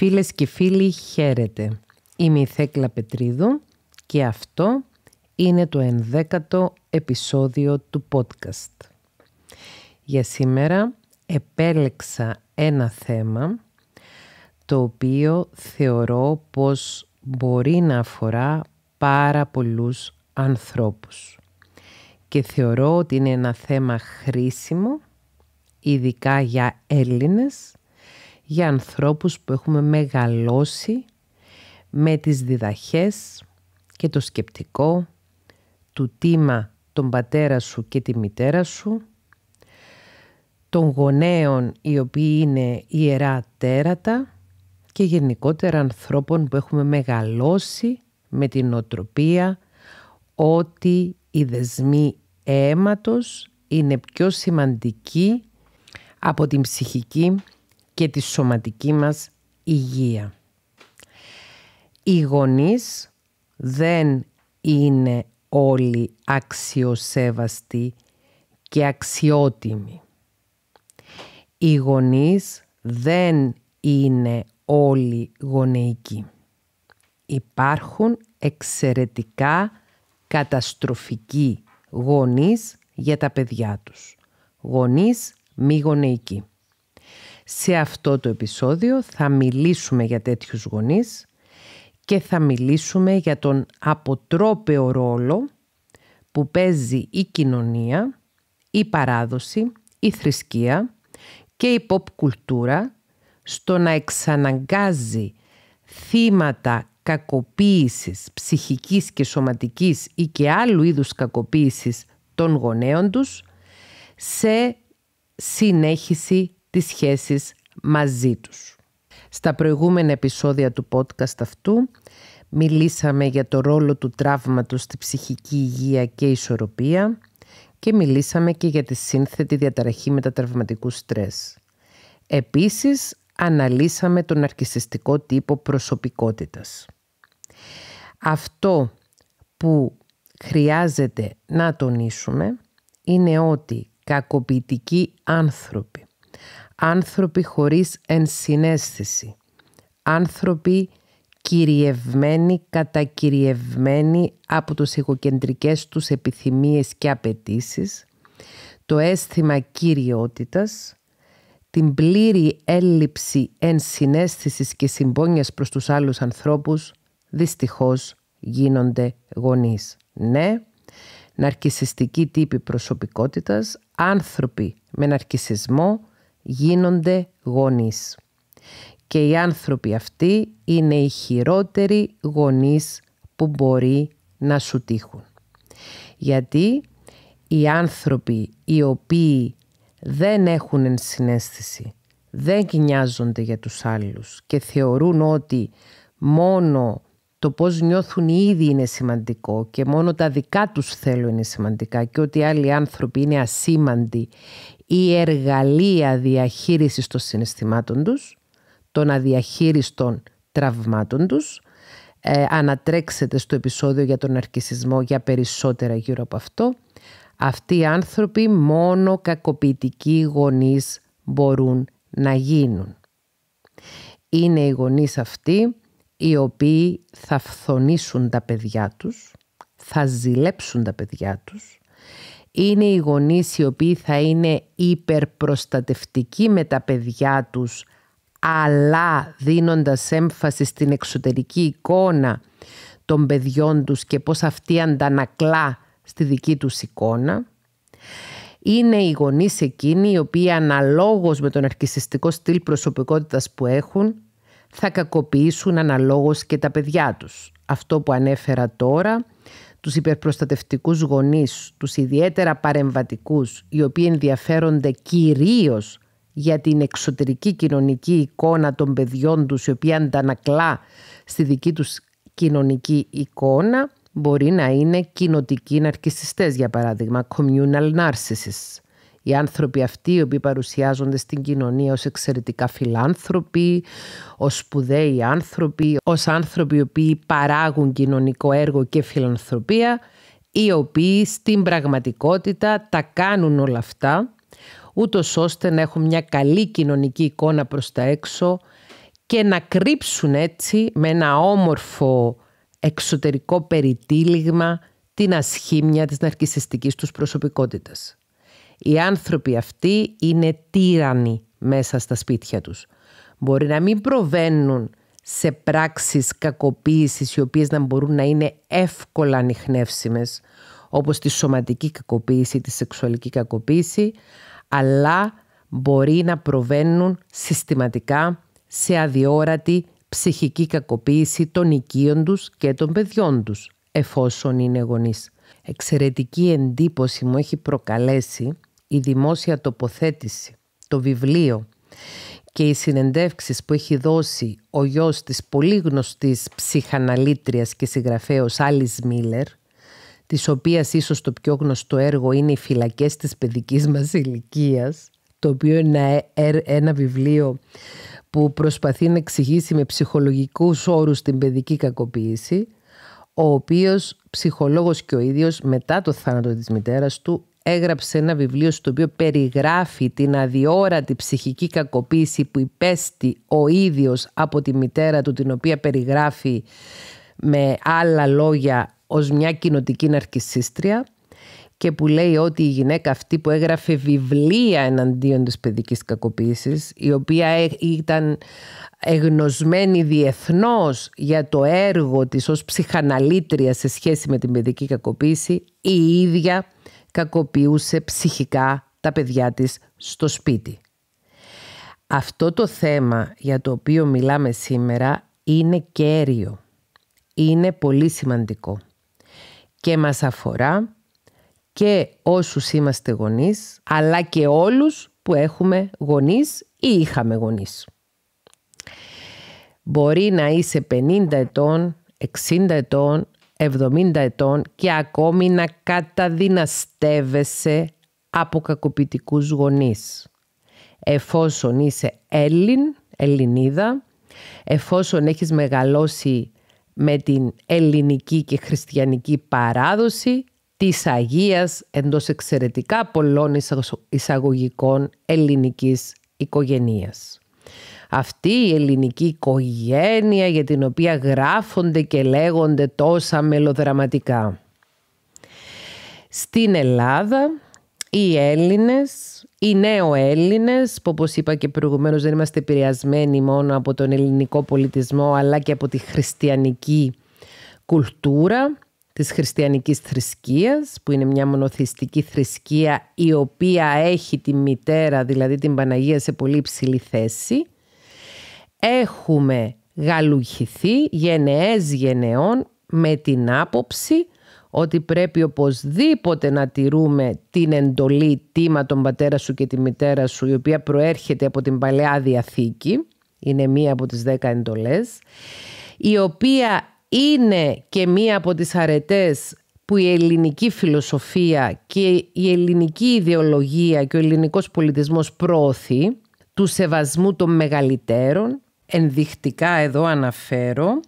Φίλες και φίλοι χαίρετε. Είμαι η Θέκλα Πετρίδου και αυτό είναι το ενδέκατο επεισόδιο του podcast. Για σήμερα επέλεξα ένα θέμα το οποίο θεωρώ πως μπορεί να αφορά πάρα πολλούς ανθρώπους. Και θεωρώ ότι είναι ένα θέμα χρήσιμο, ειδικά για Έλληνες, για ανθρώπους που έχουμε μεγαλώσει με τις διδαχές και το σκεπτικό του τίμα τον πατέρα σου και τη μητέρα σου, των γονέων οι οποίοι είναι ιερά τέρατα και γενικότερα ανθρώπων που έχουμε μεγαλώσει με την οτροπία ότι οι δεσμοί αίματος είναι πιο σημαντικοί από την ψυχική και τη σωματική μας υγεία. Οι γονείς δεν είναι όλοι αξιοσέβαστοι και αξιότιμοι. Οι γονείς δεν είναι όλοι γονεϊκοί. Υπάρχουν εξαιρετικά καταστροφικοί γονείς για τα παιδιά τους. Γονείς μη γονεϊκοί. Σε αυτό το επεισόδιο θα μιλήσουμε για τέτοιους γονείς και θα μιλήσουμε για τον αποτρόπαιο ρόλο που παίζει η κοινωνία, η παράδοση, η θρησκεία και η pop κουλτούρα στο να εξαναγκάζει θύματα κακοποίησης ψυχικής και σωματικής ή και άλλου είδους κακοποίησης των γονέων τους σε συνέχιση τις σχέσεις μαζί τους. Στα προηγούμενα επεισόδια του podcast αυτού μιλήσαμε για το ρόλο του τραύματος στη ψυχική υγεία και ισορροπία και μιλήσαμε και για τη σύνθετη διαταραχή μετατραυματικού στρες. Επίσης, αναλύσαμε τον αρκισιστικό τύπο προσωπικότητας. Αυτό που χρειάζεται να τονίσουμε είναι ότι κακοποιητικοί άνθρωποι άνθρωποι χωρίς ενσυναίσθηση, άνθρωποι κυριευμένοι, κατακυριευμένοι από τους εγωκεντρικές τους επιθυμίες και απαιτήσεις, το αίσθημα κυριότητας, την πλήρη έλλειψη ενσυναίσθησης και συμπόνιας προς τους άλλους ανθρώπους, δυστυχώς γίνονται γονείς. Ναι, ναρκισιστικοί τύποι προσωπικότητας, άνθρωποι με ναρκισισμό, γίνονται γονείς. Και οι άνθρωποι αυτοί είναι οι χειρότεροι γονείς που μπορεί να σου τύχουν. Γιατί οι άνθρωποι οι οποίοι δεν έχουν ενσυναίσθηση, δεν κοινιάζονται για τους άλλους και θεωρούν ότι μόνο το πώς νιώθουν ήδη είναι σημαντικό και μόνο τα δικά τους θέλω είναι σημαντικά και ότι άλλοι άνθρωποι είναι ασήμαντοι ή εργαλεία διαχείρισης των συναισθημάτων τους, των αδιαχείριστων τραυμάτων τους. Ε, ανατρέξετε στο επεισόδιο για τον αρκισισμό για περισσότερα γύρω από αυτό. Αυτοί οι άνθρωποι μόνο κακοποιητικοί γονείς μπορούν να γίνουν. Είναι οι γονείς αυτοί οι οποίοι θα φθονήσουν τα παιδιά τους, θα ζηλέψουν τα παιδιά τους. Είναι οι γονείς οι οποίοι θα είναι υπερπροστατευτικοί με τα παιδιά τους, αλλά δίνοντας έμφαση στην εξωτερική εικόνα των παιδιών τους και πώς αυτή αντανακλά στη δική τους εικόνα. Είναι οι γονείς εκείνοι οι οποίοι αναλόγως με τον αρκισιστικό στυλ προσωπικότητας που έχουν θα κακοποιήσουν αναλόγως και τα παιδιά τους. Αυτό που ανέφερα τώρα, τους υπερπροστατευτικούς γονείς, τους ιδιαίτερα παρεμβατικούς, οι οποίοι ενδιαφέρονται κυρίως για την εξωτερική κοινωνική εικόνα των παιδιών τους, η οποία αντανακλά στη δική τους κοινωνική εικόνα, μπορεί να είναι κοινοτικοί ναρκισιστές, για παράδειγμα, communal narcissists οι άνθρωποι αυτοί οι οποίοι παρουσιάζονται στην κοινωνία ως εξαιρετικά φιλάνθρωποι, ως σπουδαίοι άνθρωποι, ως άνθρωποι οι οποίοι παράγουν κοινωνικό έργο και φιλανθρωπία, οι οποίοι στην πραγματικότητα τα κάνουν όλα αυτά, ούτως ώστε να έχουν μια καλή κοινωνική εικόνα προς τα έξω και να κρύψουν έτσι με ένα όμορφο εξωτερικό περιτύλιγμα την ασχήμια της ναρκισιστικής τους προσωπικότητας. Οι άνθρωποι αυτοί είναι τύρανοι μέσα στα σπίτια τους. Μπορεί να μην προβαίνουν σε πράξεις κακοποίησης οι οποίες να μπορούν να είναι εύκολα ανιχνεύσιμες όπως τη σωματική κακοποίηση, τη σεξουαλική κακοποίηση αλλά μπορεί να προβαίνουν συστηματικά σε αδιόρατη ψυχική κακοποίηση των οικείων τους και των παιδιών τους εφόσον είναι γονείς. Εξαιρετική εντύπωση μου έχει προκαλέσει η δημόσια τοποθέτηση, το βιβλίο και οι συνεντεύξεις που έχει δώσει ο γιος της πολύ γνωστής ψυχαναλήτριας και συγγραφέως Άλις Μίλλερ, της οποίας ίσως το πιο γνωστό έργο είναι «Οι φυλακές της παιδικής μας ηλικίας, το οποίο είναι ε, ένα βιβλίο που προσπαθεί να εξηγήσει με ψυχολογικούς όρους την παιδική κακοποίηση, ο οποίος ψυχολόγος και ο ίδιος μετά το θάνατο της μητέρας του έγραψε ένα βιβλίο στο οποίο περιγράφει την αδιόρατη ψυχική κακοποίηση που υπέστη ο ίδιος από τη μητέρα του την οποία περιγράφει με άλλα λόγια ως μια κοινοτική ναρκισίστρια και που λέει ότι η γυναίκα αυτή που έγραφε βιβλία εναντίον της παιδικής κακοποίησης η οποία ε, ήταν εγνωσμένη διεθνώς για το έργο της ως ψυχαναλήτρια σε σχέση με την παιδική κακοποίηση η ίδια κακοποιούσε ψυχικά τα παιδιά της στο σπίτι. Αυτό το θέμα για το οποίο μιλάμε σήμερα είναι κέριο. Είναι πολύ σημαντικό. Και μας αφορά και όσους είμαστε γονείς, αλλά και όλους που έχουμε γονείς ή είχαμε γονείς. Μπορεί να είσαι 50 ετών, 60 ετών, 70 ετών και ακόμη να καταδυναστεύεσαι από κακοποιητικούς γονείς. Εφόσον είσαι Έλλην, Ελληνίδα, εφόσον έχεις μεγαλώσει με την ελληνική και χριστιανική παράδοση της Αγίας εντός εξαιρετικά πολλών εισαγωγικών ελληνικής οικογένειας αυτή η ελληνική οικογένεια για την οποία γράφονται και λέγονται τόσα μελοδραματικά. Στην Ελλάδα οι Έλληνες, οι νέο Έλληνες που όπως είπα και προηγουμένως δεν είμαστε επηρεασμένοι μόνο από τον ελληνικό πολιτισμό αλλά και από τη χριστιανική κουλτούρα της χριστιανικής θρησκείας που είναι μια μονοθυστική θρησκεία η οποία έχει τη μητέρα δηλαδή την Παναγία σε πολύ υψηλή θέση έχουμε γαλουχηθεί γενναίες γενεών με την άποψη ότι πρέπει οπωσδήποτε να τηρούμε την εντολή τίμα τον πατέρα σου και τη μητέρα σου η οποία προέρχεται από την Παλαιά Διαθήκη, είναι μία από τις δέκα εντολές, η οποία είναι και μία από τις αρετές που η ελληνική φιλοσοφία και η ελληνική ιδεολογία και ο ελληνικός πολιτισμός προωθεί, του σεβασμού των μεγαλυτέρων, Ενδεικτικά εδώ αναφέρω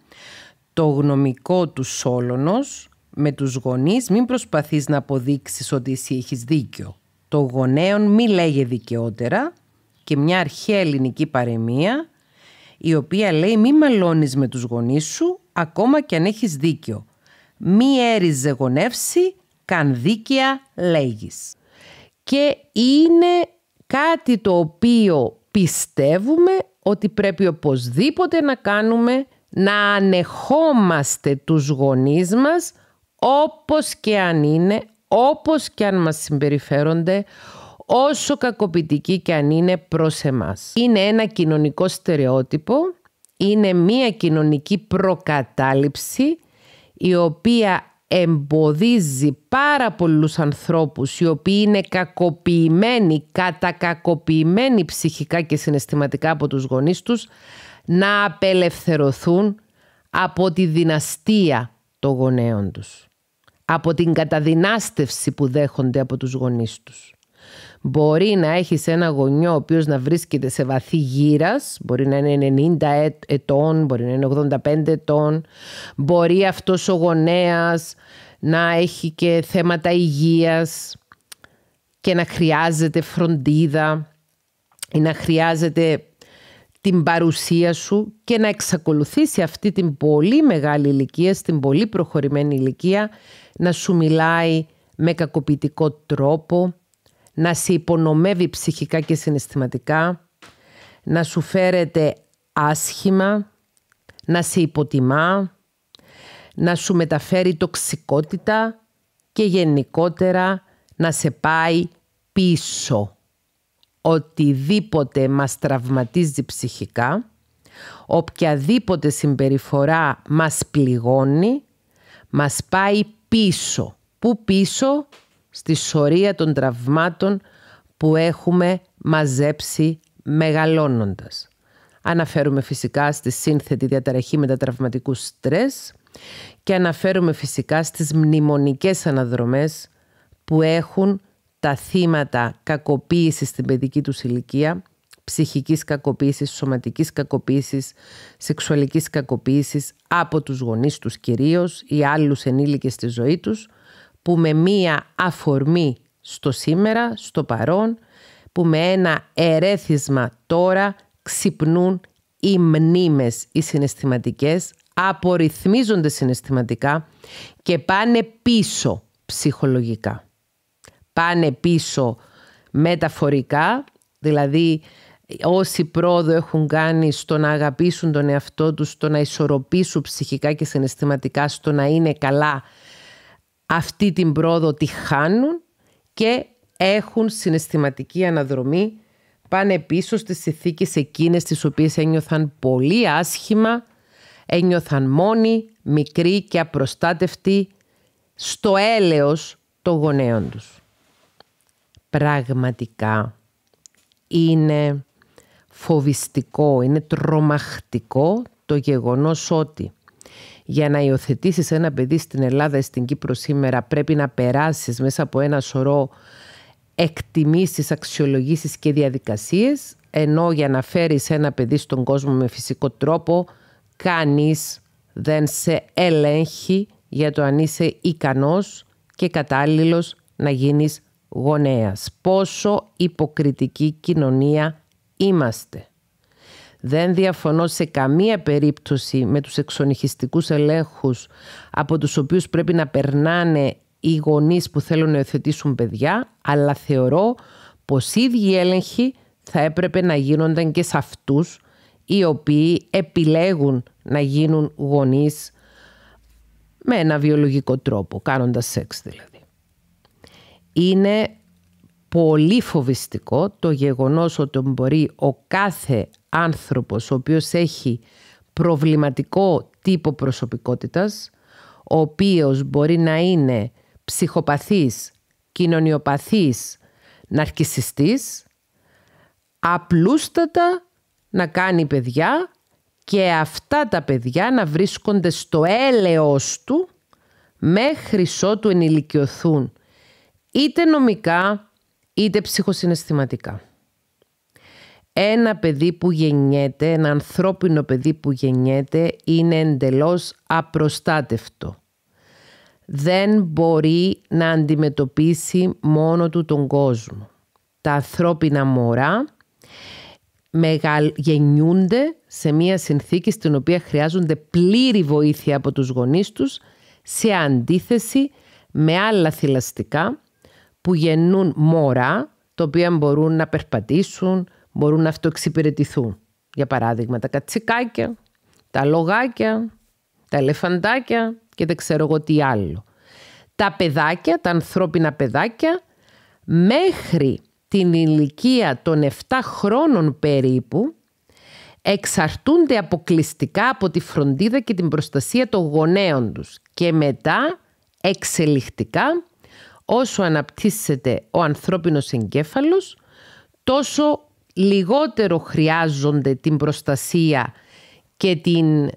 το γνωμικό του Σόλωνος με τους γονείς μην προσπαθείς να αποδείξεις ότι εσύ έχεις δίκιο. Το γονέων μη λέγε δικαιότερα και μια αρχαία ελληνική παρεμία η οποία λέει μη μαλώνεις με τους γονείς σου ακόμα και αν έχεις δίκιο. Μη έριζε γονεύσει, καν δίκαια λέγεις. Και είναι κάτι το οποίο πιστεύουμε ότι πρέπει οπωσδήποτε να κάνουμε να ανεχόμαστε τους γονείς μας όπως και αν είναι, όπως και αν μας συμπεριφέρονται, όσο κακοποιητικοί και αν είναι προς εμάς. Είναι ένα κοινωνικό στερεότυπο, είναι μία κοινωνική προκατάληψη η οποία εμποδίζει πάρα πολλούς ανθρώπους οι οποίοι είναι κακοποιημένοι, κατακακοποιημένοι ψυχικά και συναισθηματικά από τους γονείς τους να απελευθερωθούν από τη δυναστεία των γονέων τους, από την καταδυνάστευση που δέχονται από τους γονείς τους. Μπορεί να έχει ένα γονιό ο οποίος να βρίσκεται σε βαθύ γύρας, μπορεί να είναι 90 ετών, μπορεί να είναι 85 ετών, μπορεί αυτός ο γονέας να έχει και θέματα υγείας και να χρειάζεται φροντίδα ή να χρειάζεται την παρουσία σου και να εξακολουθήσει αυτή την πολύ μεγάλη ηλικία, στην πολύ προχωρημένη ηλικία, να σου μιλάει με κακοποιητικό τρόπο, να σε υπονομεύει ψυχικά και συναισθηματικά, να σου φέρεται άσχημα, να σε υποτιμά, να σου μεταφέρει τοξικότητα και γενικότερα να σε πάει πίσω. Οτιδήποτε μας τραυματίζει ψυχικά, οποιαδήποτε συμπεριφορά μας πληγώνει, μας πάει πίσω. Πού πίσω? στη σωρία των τραυμάτων που έχουμε μαζέψει μεγαλώνοντας. Αναφέρουμε φυσικά στη σύνθετη διαταραχή μετατραυματικού στρες και αναφέρουμε φυσικά στις μνημονικές αναδρομές που έχουν τα θύματα κακοποίησης στην παιδική τους ηλικία, ψυχικής κακοποίησης, σωματικής κακοποίησης, σεξουαλικής κακοποίησης από τους γονείς τους κυρίως ή άλλους ενήλικες στη ζωή τους – που με μία αφορμή στο σήμερα, στο παρόν, που με ένα ερέθισμα τώρα ξυπνούν οι μνήμες, οι συναισθηματικές, απορριθμίζονται συναισθηματικά και πάνε πίσω ψυχολογικά. Πάνε πίσω μεταφορικά, δηλαδή όσοι πρόοδο έχουν κάνει στο να αγαπήσουν τον εαυτό τους, στο να ισορροπήσουν ψυχικά και συναισθηματικά, στο να είναι καλά αυτή την πρόοδο τη χάνουν και έχουν συναισθηματική αναδρομή, πάνε πίσω στις συνθήκες εκείνες τις οποίες ένιωθαν πολύ άσχημα, ένιωθαν μόνοι, μικροί και απροστάτευτοι στο έλεος των γονέων τους. Πραγματικά είναι φοβιστικό, είναι τρομακτικό το γεγονός ότι για να υιοθετήσεις ένα παιδί στην Ελλάδα ή στην Κύπρο σήμερα πρέπει να περάσεις μέσα από ένα σωρό εκτιμήσεις, αξιολογήσεις και διαδικασίες ενώ για να φέρεις ένα παιδί στον κόσμο με φυσικό τρόπο κανείς δεν σε ελέγχει για το αν είσαι ικανός και κατάλληλος να γίνεις γονέας. Πόσο υποκριτική κοινωνία είμαστε. Δεν διαφωνώ σε καμία περίπτωση με τους εξονυχιστικούς ελέγχους από τους οποίους πρέπει να περνάνε οι γονείς που θέλουν να υιοθετήσουν παιδιά, αλλά θεωρώ πως οι ίδιοι έλεγχοι θα έπρεπε να γίνονταν και σε αυτούς οι οποίοι επιλέγουν να γίνουν γονείς με ένα βιολογικό τρόπο, κάνοντας σεξ δηλαδή. Είναι πολύ φοβιστικό το γεγονός ότι μπορεί ο κάθε άνθρωπος ο οποίος έχει προβληματικό τύπο προσωπικότητας, ο οποίος μπορεί να είναι ψυχοπαθής, κοινωνιοπαθής, ναρκισιστής, απλούστατα να κάνει παιδιά και αυτά τα παιδιά να βρίσκονται στο έλεος του μέχρι ότου ενηλικιωθούν είτε νομικά είτε ψυχοσυναισθηματικά. Ένα παιδί που γεννιέται, ένα ανθρώπινο παιδί που γεννιέται είναι εντελώς απροστάτευτο. Δεν μπορεί να αντιμετωπίσει μόνο του τον κόσμο. Τα ανθρώπινα μωρά γεννιούνται σε μια συνθήκη στην οποία χρειάζονται πλήρη βοήθεια από τους γονείς τους σε αντίθεση με άλλα θηλαστικά που γεννούν μόρα, τα οποία μπορούν να περπατήσουν, μπορούν να αυτοεξυπηρετηθούν. Για παράδειγμα, τα κατσικάκια, τα λογάκια, τα ελεφαντάκια και δεν ξέρω εγώ τι άλλο. Τα παιδάκια, τα ανθρώπινα παιδάκια, μέχρι την ηλικία των 7 χρόνων περίπου, εξαρτούνται αποκλειστικά από τη φροντίδα και την προστασία των γονέων τους και μετά εξελιχτικά όσο αναπτύσσεται ο ανθρώπινος εγκέφαλος, τόσο λιγότερο χρειάζονται την προστασία και την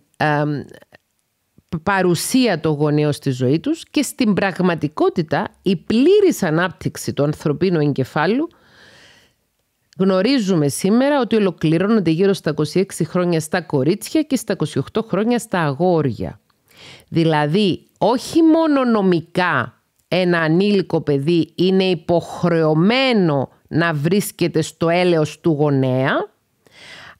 παρουσία των γονέων στη ζωή τους και στην πραγματικότητα η πλήρης ανάπτυξη του ανθρωπίνου εγκεφάλου γνωρίζουμε σήμερα ότι ολοκληρώνονται γύρω στα 26 χρόνια στα κορίτσια και στα 28 χρόνια στα αγόρια. Δηλαδή όχι μόνο νομικά ένα ανήλικο παιδί είναι υποχρεωμένο να βρίσκεται στο έλεος του γονέα,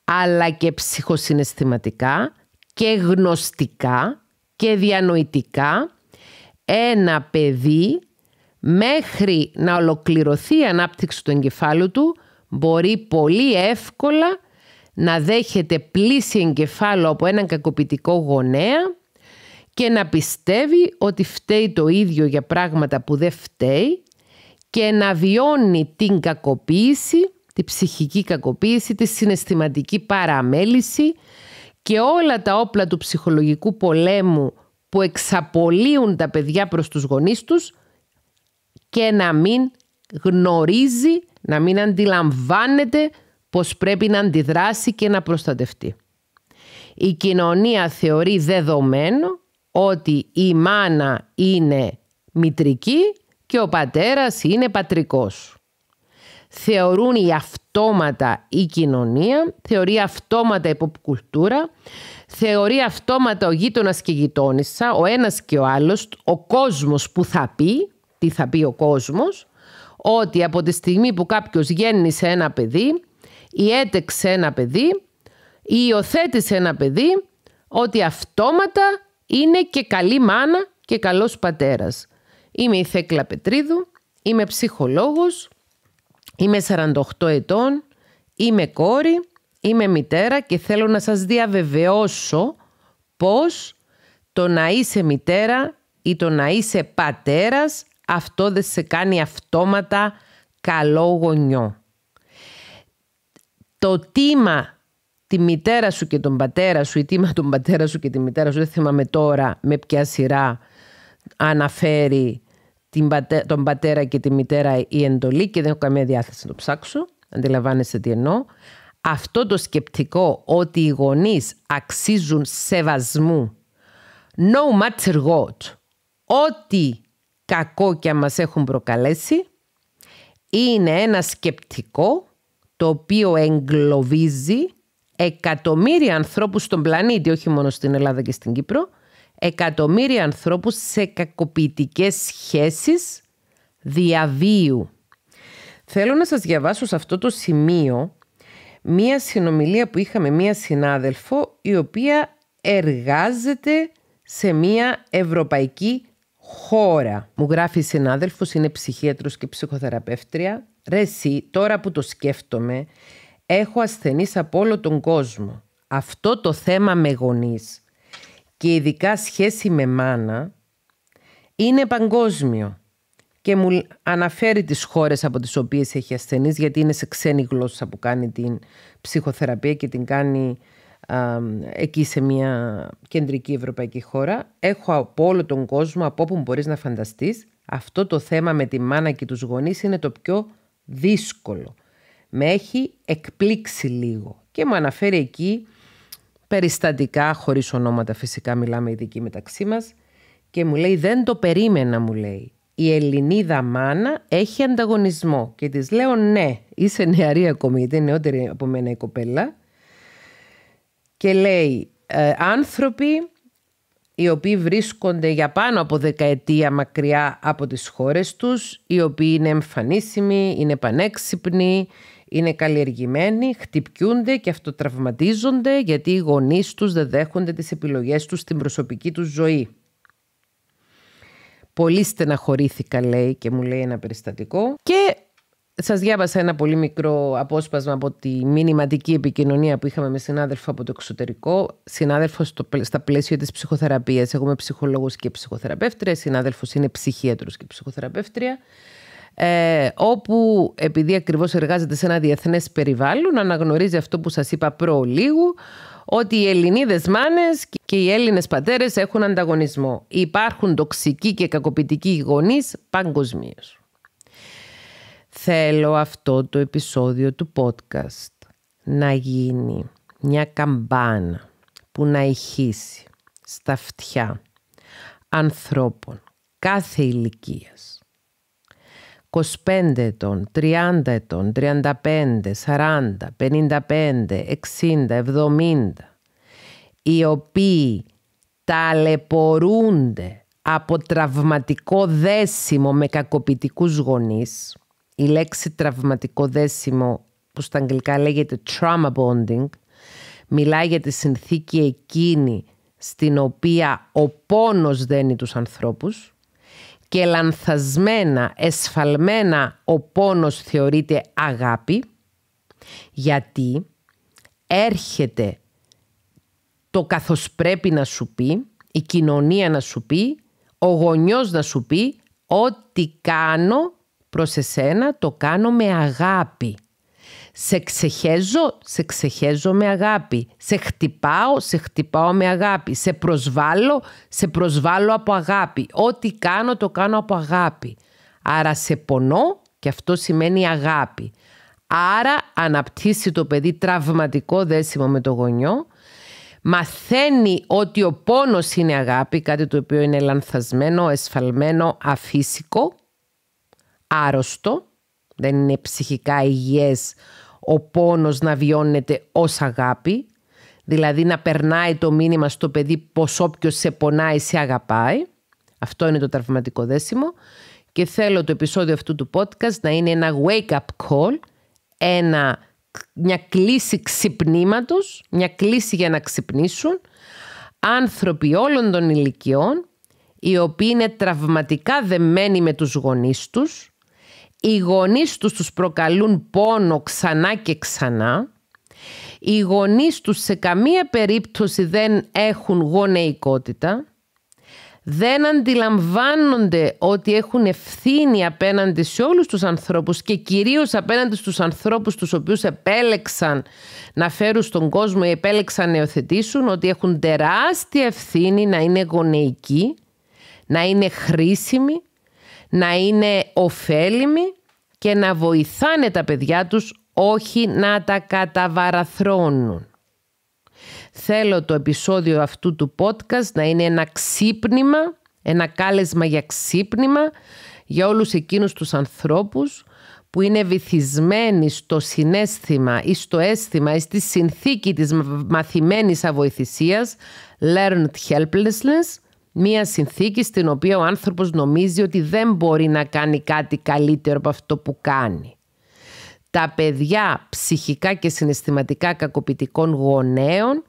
αλλά και ψυχοσυναισθηματικά και γνωστικά και διανοητικά ένα παιδί μέχρι να ολοκληρωθεί η ανάπτυξη του εγκεφάλου του μπορεί πολύ εύκολα να δέχεται πλήση εγκεφάλου από έναν κακοποιητικό γονέα και να πιστεύει ότι φταίει το ίδιο για πράγματα που δεν φταίει και να βιώνει την κακοποίηση, τη ψυχική κακοποίηση, τη συναισθηματική παραμέληση και όλα τα όπλα του ψυχολογικού πολέμου που εξαπολύουν τα παιδιά προς τους γονείς τους και να μην γνωρίζει, να μην αντιλαμβάνεται πως πρέπει να αντιδράσει και να προστατευτεί. Η κοινωνία θεωρεί δεδομένο ότι η μάνα είναι μητρική και ο πατέρας είναι πατρικός. Θεωρούν η αυτόματα η κοινωνία, θεωρεί αυτόματα η ποπκουλτούρα, θεωρεί αυτόματα ο γείτονας και η γειτόνισσα, ο ένας και ο άλλος, ο κόσμος που θα πει, τι θα πει ο κόσμος, ότι από τη στιγμή που κάποιος γέννησε ένα παιδί ή έτεξε ένα παιδί ή υιοθέτησε ένα παιδί, ότι αυτόματα είναι και καλή μάνα και καλός πατέρας. Είμαι η Θέκλα Πετρίδου, είμαι ψυχολόγος, είμαι 48 ετών, είμαι κόρη, είμαι μητέρα και θέλω να σας διαβεβαιώσω πως το να είσαι μητέρα ή το να είσαι πατέρας αυτό δεν σε κάνει αυτόματα καλό γονιό. Το τίμα τη μητέρα σου και τον πατέρα σου ή τίμα με τον πατέρα σου και τη μητέρα σου, δεν θυμάμαι τώρα με ποια σειρά αναφέρει την τον πατέρα και τη μητέρα η εντολή και δεν έχω καμία διάθεση να το ψάξω, αντιλαμβάνεσαι τι εννοώ. Αυτό το σκεπτικό ότι οι γονείς αξίζουν σεβασμού, no matter what, ό,τι κακό και αν μας έχουν προκαλέσει, είναι ένα σκεπτικό το οποίο εγκλωβίζει εκατομμύρια ανθρώπους στον πλανήτη, όχι μόνο στην Ελλάδα και στην Κύπρο, εκατομμύρια ανθρώπους σε κακοποιητικές σχέσεις διαβίου. Θέλω να σας διαβάσω σε αυτό το σημείο μία συνομιλία που είχαμε μία συνάδελφο η οποία εργάζεται σε μία ευρωπαϊκή χώρα. Μου γράφει η συνάδελφος, είναι ψυχίατρος και ψυχοθεραπεύτρια. Ρε εσύ, τώρα που το σκέφτομαι, Έχω ασθενείς από όλο τον κόσμο. Αυτό το θέμα με γονείς και ειδικά σχέση με μάνα είναι παγκόσμιο. Και μου αναφέρει τις χώρες από τις οποίες έχει ασθενείς γιατί είναι σε ξένη γλώσσα που κάνει την ψυχοθεραπεία και την κάνει εκεί σε μια κεντρική ευρωπαϊκή χώρα. Έχω από όλο τον κόσμο, από όπου μπορείς να φανταστείς, αυτό το θέμα με τη μάνα και τους γονείς είναι το πιο δύσκολο με έχει εκπλήξει λίγο και μου αναφέρει εκεί περιστατικά, χωρίς ονόματα φυσικά μιλάμε ειδικοί μεταξύ μας και μου λέει δεν το περίμενα μου λέει. Η Ελληνίδα μάνα έχει ανταγωνισμό και της λέω ναι είσαι νεαρή ακόμη είναι νεότερη από μένα η κοπέλα και λέει «Ε, άνθρωποι οι οποίοι βρίσκονται για πάνω από δεκαετία μακριά από τις χώρες τους, οι οποίοι είναι εμφανίσιμοι, είναι πανέξυπνοι, είναι καλλιεργημένοι, χτυπιούνται και αυτοτραυματίζονται γιατί οι γονείς τους δεν δέχονται τις επιλογές τους στην προσωπική τους ζωή. Πολύ στεναχωρήθηκα λέει και μου λέει ένα περιστατικό και σας διάβασα ένα πολύ μικρό απόσπασμα από τη μηνυματική επικοινωνία που είχαμε με συνάδελφο από το εξωτερικό, συνάδελφος στα πλαίσια της ψυχοθεραπείας. Εγώ είμαι και ψυχοθεραπεύτρια, συνάδελφος είναι ψυχίατρος και ψυχοθεραπεύτρια. Ε, όπου επειδή ακριβώς εργάζεται σε ένα διεθνές περιβάλλον αναγνωρίζει αυτό που σας είπα προ ότι οι Ελληνίδες μάνες και οι Έλληνες πατέρες έχουν ανταγωνισμό. Υπάρχουν τοξικοί και κακοποιητικοί γονείς παγκοσμίως. Θέλω αυτό το επεισόδιο του podcast να γίνει μια καμπάνα που να ηχήσει στα αυτιά ανθρώπων κάθε ηλικίας 25 ετών, 30 ετών, 35, 40, 55, 60, 70, οι οποίοι ταλαιπωρούνται από τραυματικό δέσιμο με κακοποιητικούς γονείς, η λέξη τραυματικό δέσιμο που στα αγγλικά λέγεται trauma bonding, μιλάει για τη συνθήκη εκείνη στην οποία ο πόνος δένει τους ανθρώπους, και λανθασμένα, εσφαλμένα ο πόνος θεωρείται αγάπη, γιατί έρχεται το καθώς πρέπει να σου πει, η κοινωνία να σου πει, ο γονιός να σου πει, ό,τι κάνω προς εσένα το κάνω με αγάπη. Σε ξεχέζω, σε ξεχέζω με αγάπη. Σε χτυπάω, σε χτυπάω με αγάπη. Σε προσβάλλω, σε προσβάλλω από αγάπη. Ό,τι κάνω, το κάνω από αγάπη. Άρα σε πονώ και αυτό σημαίνει αγάπη. Άρα αναπτύσσει το παιδί τραυματικό δέσιμο με το γονιό. Μαθαίνει ότι ο πόνος είναι αγάπη, κάτι το οποίο είναι λανθασμένο, εσφαλμένο, αφύσικο, άρρωστο. Δεν είναι ψυχικά υγιές ο πόνος να βιώνεται ως αγάπη, δηλαδή να περνάει το μήνυμα στο παιδί πως όποιος σε πονάει σε αγαπάει. Αυτό είναι το τραυματικό δέσιμο. Και θέλω το επεισόδιο αυτού του podcast να είναι ένα wake-up call, ένα, μια κλίση ξυπνήματος, μια κλίση για να ξυπνήσουν άνθρωποι όλων των ηλικιών, οι οποίοι είναι τραυματικά δεμένοι με τους γονείς τους, οι γονείς τους τους προκαλούν πόνο ξανά και ξανά, οι γονείς τους σε καμία περίπτωση δεν έχουν γονεϊκότητα, δεν αντιλαμβάνονται ότι έχουν ευθύνη απέναντι σε όλους τους ανθρώπους και κυρίως απέναντι στους ανθρώπους τους οποίους επέλεξαν να φέρουν στον κόσμο ή επέλεξαν να υιοθετήσουν ότι έχουν τεράστια ευθύνη να είναι γονεϊκοί, να είναι χρήσιμοι, να είναι ωφέλιμοι και να βοηθάνε τα παιδιά τους, όχι να τα καταβαραθρώνουν. Θέλω το επεισόδιο αυτού του podcast να είναι ένα ξύπνημα, ένα κάλεσμα για ξύπνημα για όλους εκείνους τους ανθρώπους που είναι βυθισμένοι στο συνέστημα ή στο αίσθημα ή στη συνθήκη της μαθημένης αβοηθησίας, learned helplessness, Μία συνθήκη στην οποία ο άνθρωπος νομίζει ότι δεν μπορεί να κάνει κάτι καλύτερο από αυτό που κάνει. Τα παιδιά ψυχικά και συναισθηματικά κακοποιητικών γονέων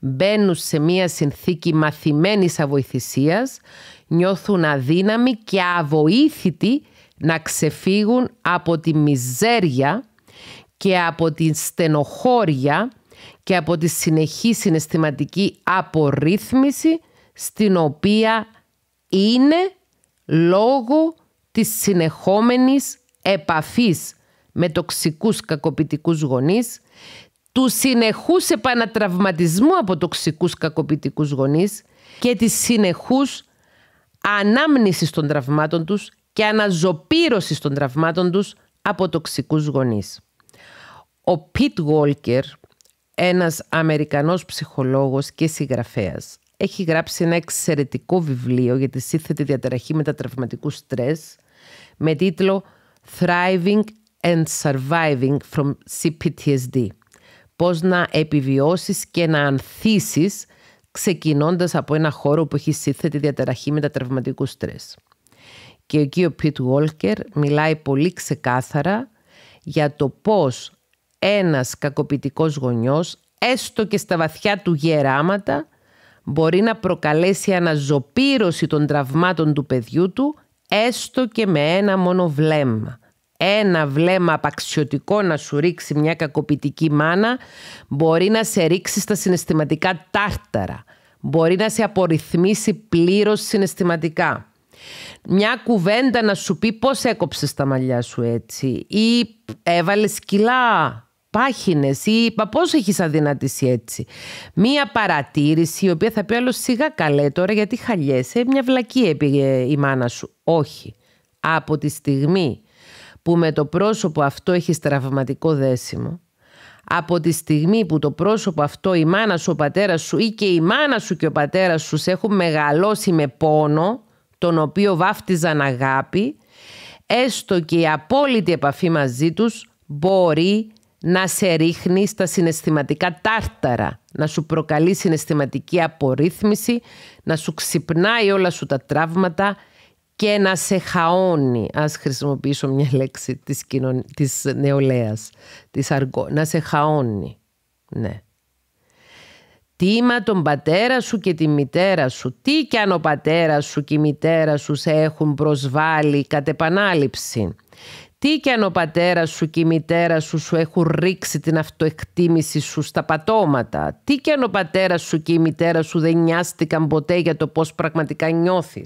μπαίνουν σε μία συνθήκη μαθημένης αβοηθησίας, νιώθουν αδύναμοι και αβοήθητοι να ξεφύγουν από τη μιζέρια και από τη στενοχώρια και από τη συνεχή συναισθηματική απορρίθμιση στην οποία είναι λόγω της συνεχόμενης επαφής με τοξικούς κακοποιητικούς γονείς, του συνεχούς επανατραυματισμού από τοξικούς κακοποιητικούς γονείς και της συνεχούς ανάμνησης των τραυμάτων τους και αναζωπήρωσης των τραυμάτων τους από τοξικούς γονείς. Ο Πιτ Γόλκερ, ένας Αμερικανός ψυχολόγος και συγγραφέας, έχει γράψει ένα εξαιρετικό βιβλίο για τη σύνθετη διαταραχή μετατραυματικού στρες με τίτλο «Thriving and Surviving from CPTSD» πώς να επιβιώσεις και να ανθίσεις ξεκινώντας από ένα χώρο που έχει σύνθετη διαταραχή μετατραυματικού στρες. Και εκεί ο Πιτ Walker μιλάει πολύ ξεκάθαρα για το πώς ένας κακοποιητικός γονιός, έστω και στα βαθιά του γεράματα, μπορεί να προκαλέσει αναζωπήρωση των τραυμάτων του παιδιού του έστω και με ένα μόνο βλέμμα. Ένα βλέμμα απαξιωτικό να σου ρίξει μια κακοποιητική μάνα μπορεί να σε ρίξει στα συναισθηματικά τάρταρα. Μπορεί να σε απορριθμίσει πλήρως συναισθηματικά. Μια κουβέντα να σου πει πώς έκοψες τα μαλλιά σου έτσι ή έβαλες κιλά πάχινες ή είπα πώς έχεις αδυνατήσει έτσι. Μία παρατήρηση η ειπα αδύνατη έτσι. Μία εχεις αδυνατησει ετσι μια παρατηρηση η οποια θα πει άλλος σιγά καλέ τώρα γιατί χαλιέσαι, ε, μια βλακή έπηγε η μάνα σου. Όχι. Από τη στιγμή που με το πρόσωπο αυτό έχεις τραυματικό δέσιμο, από τη στιγμή που το πρόσωπο αυτό η μάνα σου, ο πατέρας σου ή και η μάνα σου και ο πατέρας σου σε έχουν μεγαλώσει με πόνο, τον οποίο βάφτιζαν αγάπη, έστω και η απόλυτη επαφή μαζί τους μπορεί να σε ρίχνει στα συναισθηματικά τάρταρα, να σου προκαλεί συναισθηματική απορρίθμιση, να σου ξυπνάει όλα σου τα τραύματα και να σε χαώνει, ας χρησιμοποιήσω μια λέξη της, κοινων... της νεολαίας, της να σε χαώνει, ναι. Τίμα τον πατέρα σου και τη μητέρα σου. Τι κι αν ο πατέρας σου και η μητέρα σου σε έχουν προσβάλει κατ' επανάληψη. Τι και αν ο πατέρας σου και η μητέρα σου σου έχουν ρίξει την αυτοεκτίμηση σου στα πατώματα. Τι και αν ο πατέρας σου και η μητέρα σου δεν νοιάστηκαν ποτέ για το πώς πραγματικά νιώθεις!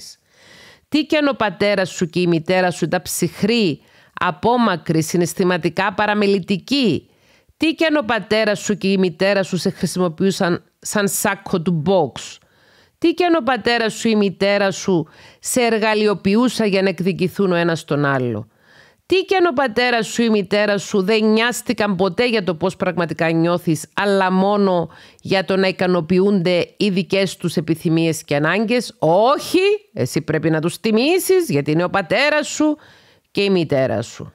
Τι και αν ο πατέρας σου και η μητέρα σου ήταν ψυχρή, απόμακρη, συναισθηματικά παραμελητικοί. Τι και αν ο πατέρας σου και η μητέρα σου σε χρησιμοποιούσαν σαν σάκο του box. Τι και αν ο πατέρας σου ή η μητέρα σου σε εργαλειοποιούσαν για να εκδικηθούν ο ένας τον άλλο. Τι και αν ο πατέρας σου ή η μητέρα σου δεν νοιάστηκαν ποτέ για το πώς πραγματικά νιώθεις, αλλά μόνο για το να ικανοποιούνται οι δικές τους επιθυμίες και ανάγκες. Όχι, εσύ πρέπει να τους τιμήσεις, γιατί είναι ο πατέρας σου και η μητέρα σου.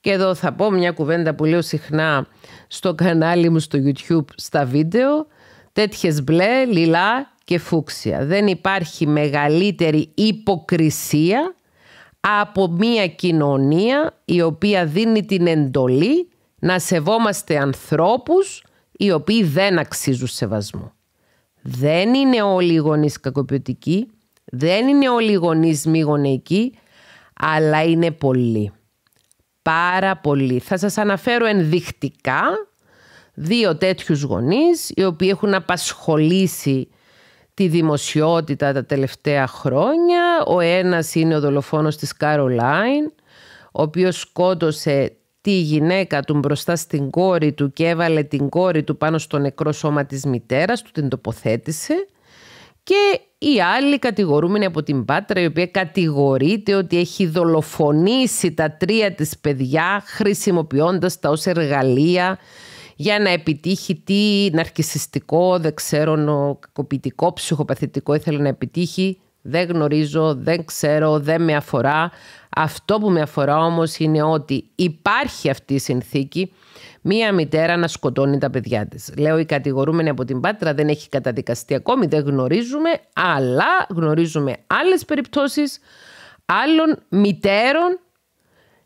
Και εδώ θα πω μια κουβέντα που λέω συχνά στο κανάλι μου στο YouTube στα βίντεο. Τέτοιες μπλε, λιλά και φούξια. Δεν υπάρχει μεγαλύτερη υποκρισία από μια κοινωνία η οποία δίνει την εντολή να σεβόμαστε ανθρώπους οι οποίοι δεν αξίζουν σεβασμό. Δεν είναι όλοι οι γονείς κακοποιητικοί, δεν είναι όλοι οι γονείς μη γονεϊκοί, αλλά είναι πολλοί. Πάρα πολλοί. Θα σας αναφέρω ενδεικτικά δύο τέτοιους γονείς οι οποίοι έχουν απασχολήσει τη δημοσιότητα τα τελευταία χρόνια. Ο ένας είναι ο δολοφόνος της Καρολάιν, ο οποίος σκότωσε τη γυναίκα του μπροστά στην κόρη του και έβαλε την κόρη του πάνω στο νεκρό σώμα της μητέρας του, την τοποθέτησε. Και η άλλη κατηγορούμενη από την Πάτρα, η οποία κατηγορείται ότι έχει δολοφονήσει τα τρία της παιδιά χρησιμοποιώντας τα ως εργαλεία για να επιτύχει τι ναρκισιστικό, δεν ξέρω, κακοποιητικό, ψυχοπαθητικό ήθελε να επιτύχει. Δεν γνωρίζω, δεν ξέρω, δεν με αφορά. Αυτό που με αφορά όμως είναι ότι υπάρχει αυτή η συνθήκη μία μητέρα να σκοτώνει τα παιδιά της. Λέω η κατηγορούμενη από την Πάτρα δεν έχει καταδικαστεί ακόμη, δεν γνωρίζουμε, αλλά γνωρίζουμε άλλες περιπτώσεις άλλων μητέρων,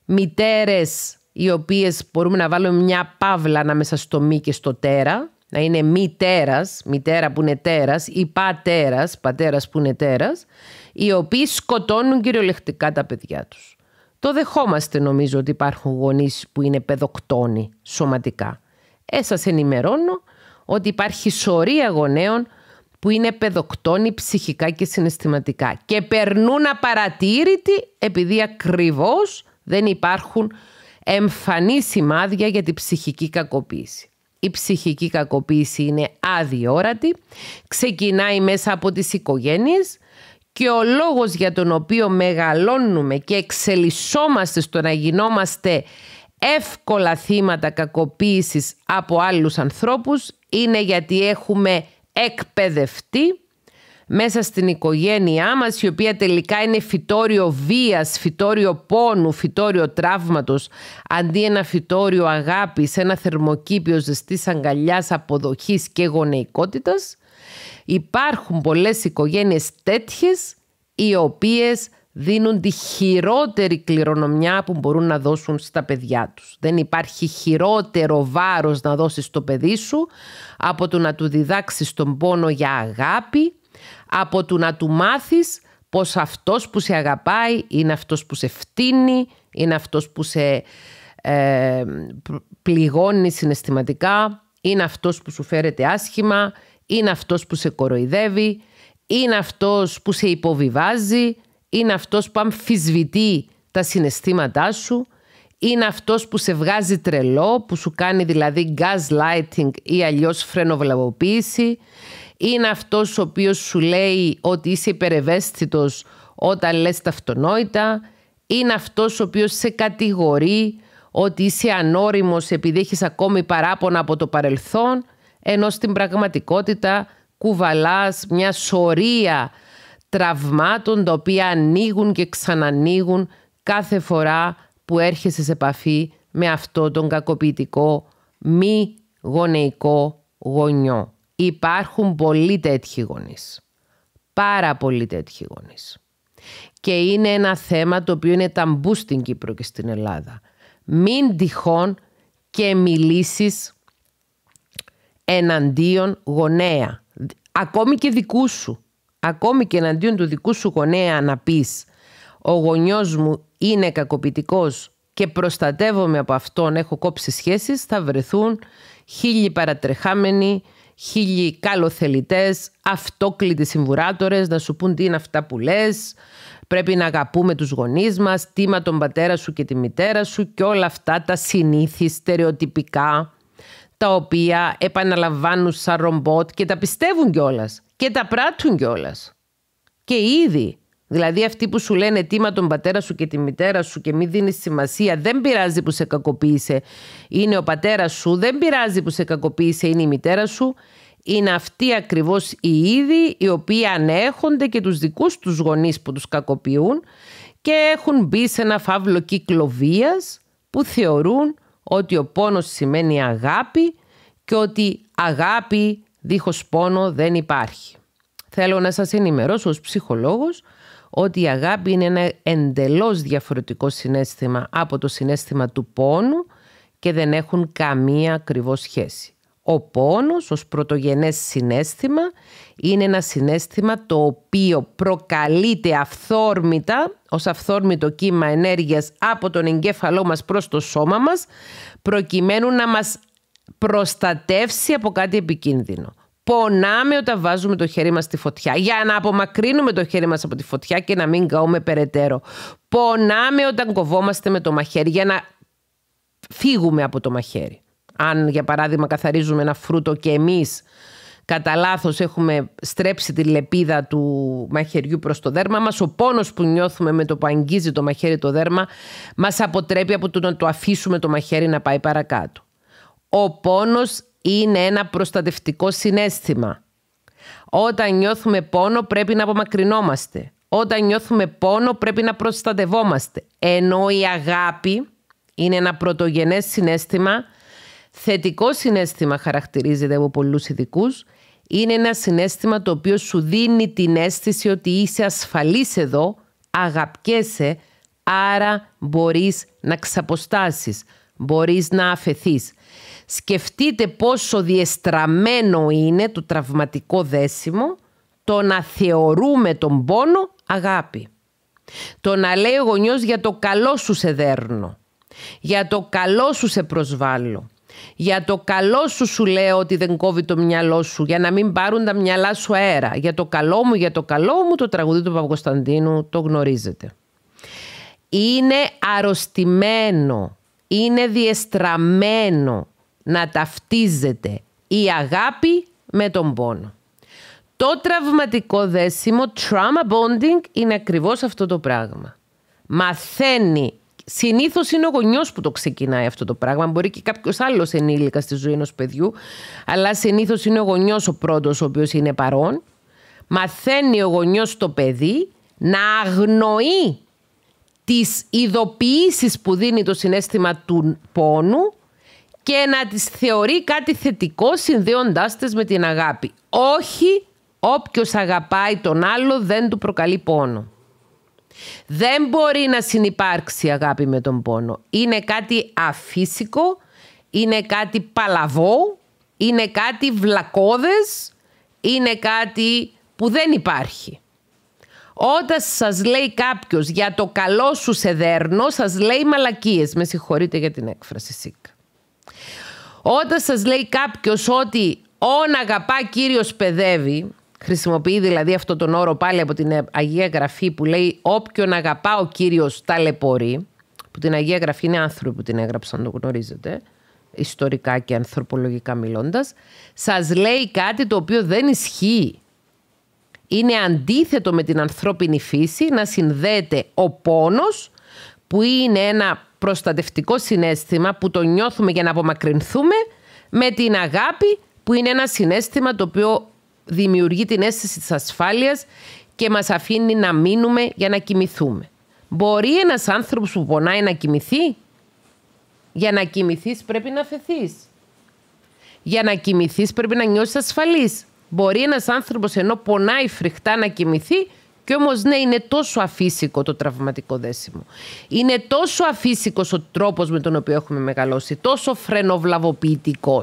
μητέρες οι οποίες μπορούμε να βάλουμε μια παύλα ανάμεσα στο μη και στο τέρα, να είναι μη μητέρα που είναι τέρας ή πατέρας, πατέρας που είναι τέρας, οι οποίοι σκοτώνουν κυριολεκτικά τα παιδιά τους. Το δεχόμαστε νομίζω ότι υπάρχουν γονείς που είναι παιδοκτόνοι σωματικά. Ε, ενημερώνω ότι υπάρχει σωρία γονέων που είναι παιδοκτόνοι ψυχικά και συναισθηματικά και περνούν απαρατήρητοι επειδή ακριβώς δεν υπάρχουν εμφανή σημάδια για την ψυχική κακοποίηση. Η ψυχική κακοποίηση είναι αδιόρατη, ξεκινάει μέσα από τις οικογένειες και ο λόγος για τον οποίο μεγαλώνουμε και εξελισσόμαστε στο να γινόμαστε εύκολα θύματα κακοποίησης από άλλους ανθρώπους είναι γιατί έχουμε εκπαιδευτεί μέσα στην οικογένειά μας η οποία τελικά είναι φυτόριο βίας, φυτόριο πόνου, φυτόριο τραύματος αντί ένα φυτόριο αγάπης, ένα θερμοκήπιο ζεστής αγκαλιάς, αποδοχής και γονεϊκότητας υπάρχουν πολλές οικογένειες τέτοιες οι οποίες δίνουν τη χειρότερη κληρονομιά που μπορούν να δώσουν στα παιδιά τους. Δεν υπάρχει χειρότερο βάρος να δώσεις στο παιδί σου από το να του διδάξεις τον πόνο για αγάπη, από του να του μάθεις πως αυτός που σε αγαπάει είναι αυτός που σε φτύνει, είναι αυτός που σε ε, πληγώνει συναισθηματικά, είναι αυτός που σου φέρεται άσχημα, είναι αυτός που σε κοροϊδεύει, είναι αυτός που σε υποβιβάζει, είναι αυτός που αμφισβητεί τα συναισθήματά σου, είναι αυτός που σε βγάζει τρελό, που σου κάνει δηλαδή lighting ή αλλιώς φρενοβλαβοποίηση. Είναι αυτός ο οποίος σου λέει ότι είσαι υπερευαίσθητος όταν λες τα αυτονόητα. Είναι αυτός ο οποίος σε κατηγορεί ότι είσαι ανώριμος επειδή έχεις ακόμη παράπονα από το παρελθόν, ενώ στην πραγματικότητα κουβαλάς μια σωρία τραυμάτων τα οποία ανοίγουν και ξανανοίγουν κάθε φορά που έρχεσαι σε επαφή με αυτό τον κακοποιητικό μη γονεϊκό γονιό. Υπάρχουν πολλοί τέτοιοι γονείς. Πάρα πολλοί τέτοιοι γονείς. Και είναι ένα θέμα το οποίο είναι ταμπού στην Κύπρο και στην Ελλάδα. Μην τυχόν και μιλήσεις εναντίον γονέα. Ακόμη και δικού σου. Ακόμη και εναντίον του δικού σου γονέα να πεις ο γονιός μου είναι κακοποιητικός και προστατεύομαι από αυτόν, έχω κόψει σχέσεις, θα βρεθούν χίλιοι παρατρεχάμενοι, χίλιοι καλοθελητές, αυτόκλητοι συμβουράτορες, να σου πούν τι είναι αυτά που λες, πρέπει να αγαπούμε τους γονείς μας, τίμα τον πατέρα σου και τη μητέρα σου και όλα αυτά τα συνήθι στερεοτυπικά, τα οποία επαναλαμβάνουν σαν ρομπότ και τα πιστεύουν κιόλας και τα πράττουν κιόλας. Και ήδη Δηλαδή αυτοί που σου λένε τίμα τον πατέρα σου και τη μητέρα σου και μην δίνεις σημασία, δεν πειράζει που σε κακοποίησε, είναι ο πατέρας σου, δεν πειράζει που σε κακοποίησε, είναι η μητέρα σου, είναι αυτοί ακριβώς οι ίδιοι οι οποίοι ανέχονται και τους δικούς τους γονείς που τους κακοποιούν και έχουν μπει σε ένα φαύλο κύκλο βίας που θεωρούν ότι ο πόνος σημαίνει αγάπη και ότι αγάπη δίχως πόνο δεν υπάρχει. Θέλω να σας ενημερώσω ως ψυχολόγος ότι η αγάπη είναι ένα εντελώς διαφορετικό συνέστημα από το συνέστημα του πόνου και δεν έχουν καμία ακριβώς σχέση. Ο πόνος ως πρωτογενές συνέστημα είναι ένα συνέστημα το οποίο προκαλείται αυθόρμητα ως αυθόρμητο κύμα ενέργειας από τον εγκέφαλό μας προς το σώμα μας προκειμένου να μας προστατεύσει από κάτι επικίνδυνο πονάμε όταν βάζουμε το χέρι μας στη φωτιά. Για να απομακρύνουμε το χέρι μας από τη φωτιά και να μην καούμε περαιτέρω. Πονάμε όταν κοβόμαστε με το μαχαίρι για να φύγουμε από το μαχαίρι. Αν για παράδειγμα καθαρίζουμε ένα φρούτο και εμείς κατά λάθος έχουμε στρέψει τη λεπίδα του μαχαιριού προς το δέρμα μας, ο πόνος που νιώθουμε με το που αγγίζει το μαχαίρι το δέρμα μας αποτρέπει από το να το αφήσουμε το μαχαίρι να πάει παρακάτω. Ο πόνος είναι ένα προστατευτικό συνέστημα. Όταν νιώθουμε πόνο πρέπει να απομακρυνόμαστε. Όταν νιώθουμε πόνο πρέπει να προστατευόμαστε. Ενώ η αγάπη είναι ένα πρωτογενές συνέστημα, θετικό συνέστημα χαρακτηρίζεται από πολλούς ειδικούς. Είναι ένα συνέστημα το οποίο σου δίνει την αίσθηση ότι είσαι ασφαλής εδώ, αγαπιέσαι, άρα μπορείς να ξαποστάσεις, μπορείς να αφαιθείς. Σκεφτείτε πόσο διεστραμμένο είναι το τραυματικό δέσιμο το να θεωρούμε τον πόνο αγάπη. Το να λέει ο γονιός για το καλό σου σε δέρνω, για το καλό σου σε προσβάλλω, για το καλό σου σου λέω ότι δεν κόβει το μυαλό σου, για να μην πάρουν τα μυαλά σου αέρα. Για το καλό μου, για το καλό μου, το τραγουδί του Παπακοσταντίνου το γνωρίζετε. Είναι αρρωστημένο, είναι διεστραμμένο, να ταυτίζεται η αγάπη με τον πόνο. Το τραυματικό δέσιμο, trauma bonding, είναι ακριβώς αυτό το πράγμα. Μαθαίνει συνήθως είναι ο γονιός που το ξεκινάει αυτό το πράγμα. Μπορεί και κάποιος άλλος ενήλικα στη ζωή ενός παιδιού, αλλά συνήθως είναι ο γονιός ο πρώτος ο οποίος είναι παρόν. Μαθαίνει ο γονιός το παιδί να αγνοεί τις ειδοποιήσεις που δίνει το συνέστημα του πόνου και να τις θεωρεί κάτι θετικό συνδέοντάς τις με την αγάπη. Όχι όποιος αγαπάει τον άλλο δεν του προκαλεί πόνο. Δεν μπορεί να συνεπάρξει αγάπη με τον πόνο. Είναι κάτι αφύσικο, είναι κάτι παλαβό, είναι κάτι βλακώδες, είναι κάτι που δεν υπάρχει. Όταν σας λέει κάποιος για το καλό σου σε δέρνο, σας λέει μαλακίες. Με συγχωρείτε για την έκφραση, ΣΥΚ. Όταν σας λέει κάποιος ότι «Όν αγαπά Κύριος παιδεύει», χρησιμοποιεί δηλαδή αυτό τον όρο πάλι από την Αγία Γραφή που λέει «Όποιον αγαπά ο Κύριος ταλαιπωρεί», που την Αγία Γραφή είναι άνθρωποι που την έγραψαν, το γνωρίζετε, ιστορικά και ανθρωπολογικά μιλώντας, σας λέει κάτι το οποίο δεν ισχύει. Είναι αντίθετο με την ανθρώπινη φύση να συνδέεται ο πόνος που είναι ένα προστατευτικό συνέστημα που το νιώθουμε για να απομακρυνθούμε με την αγάπη που είναι ένα συνέστημα το οποίο δημιουργεί την αίσθηση της ασφάλειας και μας αφήνει να μείνουμε για να κοιμηθούμε. Μπορεί ένας άνθρωπος που πονάει να κοιμηθεί. Για να κοιμηθείς πρέπει να φεθείς. Για να κοιμηθείς πρέπει να νιώσεις ασφαλής. Μπορεί ένας άνθρωπος ενώ πονάει φρικτά να κοιμηθεί κι όμως ναι, είναι τόσο αφύσικο το τραυματικό δέσιμο. Είναι τόσο αφύσικος ο τρόπος με τον οποίο έχουμε μεγαλώσει, τόσο φρενοβλαβοποιητικός.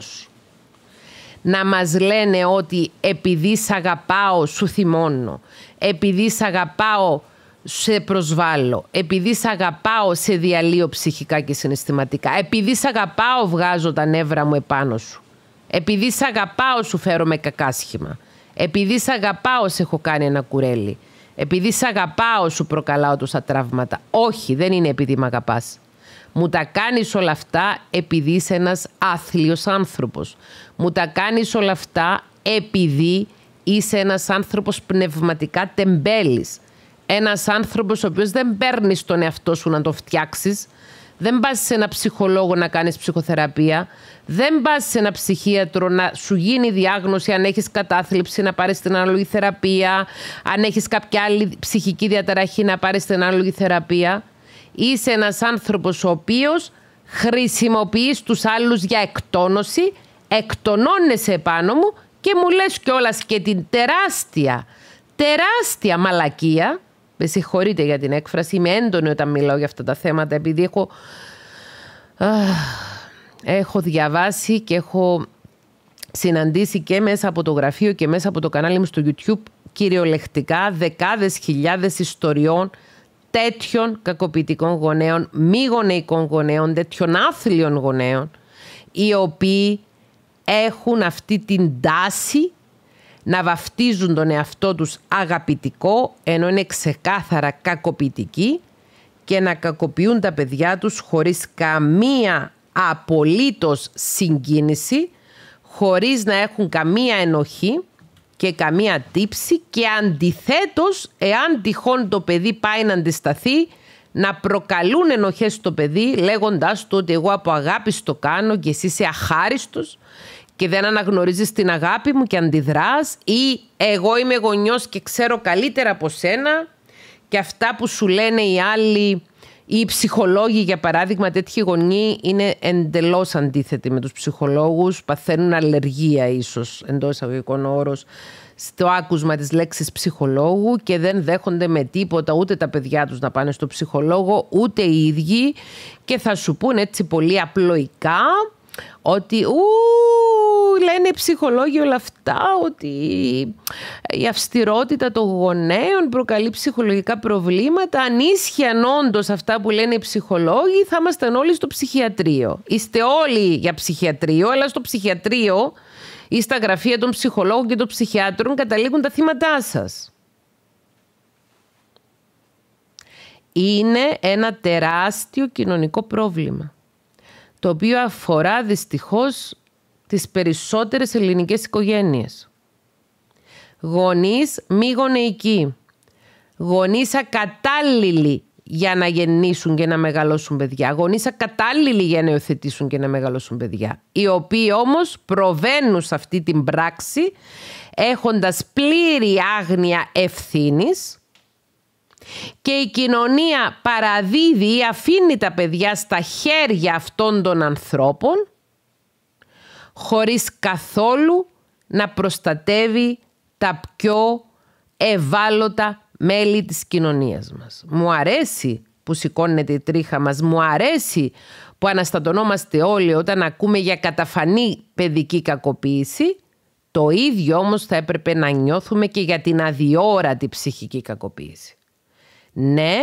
Να μας λένε ότι επειδή σ' αγαπάω σου θυμώνω, επειδή σ' αγαπάω σε προσβάλλω, επειδή σ' αγαπάω σε διαλύω ψυχικά και συναισθηματικά, επειδή σ' αγαπάω βγάζω τα νεύρα μου επάνω σου, επειδή σ' αγαπάω σου φέρω με κακάσχημα, επειδή σ' αγαπάω σε έχω κάνει ένα κουρέλι, επειδή σ' αγαπάω σου προκαλάω τόσα τραύματα. Όχι, δεν είναι επειδή με αγαπάς. Μου τα κάνεις όλα αυτά επειδή είσαι ένας άθλιος άνθρωπος. Μου τα κάνεις όλα αυτά επειδή είσαι ένας άνθρωπος πνευματικά τεμπέλης. Ένας άνθρωπος ο οποίος δεν παίρνεις τον εαυτό σου να το φτιάξεις, δεν πας σε ένα ψυχολόγο να κάνεις ψυχοθεραπεία. Δεν πας σε ένα ψυχίατρο να σου γίνει διάγνωση αν έχεις κατάθλιψη, να πάρεις την ανάλογη θεραπεία. Αν έχεις κάποια άλλη ψυχική διαταραχή, να πάρεις την ανάλογη θεραπεία. Είσαι ένας άνθρωπος ο οποίος χρησιμοποιείς τους άλλους για εκτόνωση, εκτονώνεσαι επάνω μου και μου λες κιόλας και την τεράστια, τεράστια μαλακία με συγχωρείτε για την έκφραση, είμαι έντονη όταν μιλάω για αυτά τα θέματα, επειδή έχω, έχω διαβάσει και έχω συναντήσει και μέσα από το γραφείο και μέσα από το κανάλι μου στο YouTube κυριολεκτικά δεκάδες χιλιάδες ιστοριών τέτοιων κακοποιητικών γονέων, μη γονεϊκών γονέων, τέτοιων άθλιων γονέων, οι οποίοι έχουν αυτή την τάση να βαφτίζουν τον εαυτό τους αγαπητικό ενώ είναι ξεκάθαρα κακοποιητικοί και να κακοποιούν τα παιδιά τους χωρίς καμία απολύτως συγκίνηση, χωρίς να έχουν καμία ενοχή και καμία τύψη και αντιθέτως εάν τυχόν το παιδί πάει να αντισταθεί να προκαλούν ενοχές στο παιδί λέγοντάς του ότι εγώ από αγάπης στο κάνω και εσύ είσαι αχάριστος και δεν αναγνωρίζεις την αγάπη μου και αντιδράς ή εγώ είμαι γονιός και ξέρω καλύτερα από σένα και αυτά που σου λένε οι άλλοι οι ψυχολόγοι για παράδειγμα τέτοιοι γονεί είναι εντελώς αντίθετοι με τους ψυχολόγους παθαίνουν αλλεργία ίσως εντός εισαγωγικών όρος στο άκουσμα της λέξης ψυχολόγου και δεν δέχονται με τίποτα ούτε τα παιδιά τους να πάνε στο ψυχολόγο ούτε οι ίδιοι και θα σου πούνε έτσι πολύ απλοϊκά ότι ου, λένε οι ψυχολόγοι όλα αυτά ότι η αυστηρότητα των γονέων προκαλεί ψυχολογικά προβλήματα. Αν ίσχυαν όντως αυτά που λένε οι ψυχολόγοι, θα ήμασταν όλοι στο ψυχιατρίο. Είστε όλοι για ψυχιατρίο, αλλά στο ψυχιατρίο ή στα γραφεία των ψυχολόγων και των ψυχιάτρων καταλήγουν τα θύματά σας. Είναι ένα τεράστιο κοινωνικό πρόβλημα, το οποίο αφορά δυστυχώς τις περισσότερες ελληνικές οικογένειες. Γονείς μη γονεϊκοί. Γονείς ακατάλληλοι για να γεννήσουν και να μεγαλώσουν παιδιά. Γονείς ακατάλληλοι για να υιοθετήσουν και να μεγαλώσουν παιδιά. Οι οποίοι όμως προβαίνουν σε αυτή την πράξη έχοντας πλήρη άγνοια ευθύνης και η κοινωνία παραδίδει ή αφήνει τα παιδιά στα χέρια αυτών των ανθρώπων χωρίς καθόλου να προστατεύει τα πιο ευάλωτα μέλη της κοινωνίας μας. Μου αρέσει που σηκώνεται η τρίχα μας, μου αρέσει που αναστατωνόμαστε όλοι όταν ακούμε για καταφανή παιδική κακοποίηση, το ίδιο όμως θα έπρεπε να νιώθουμε και για την αδιόρατη ψυχική κακοποίηση. Ναι,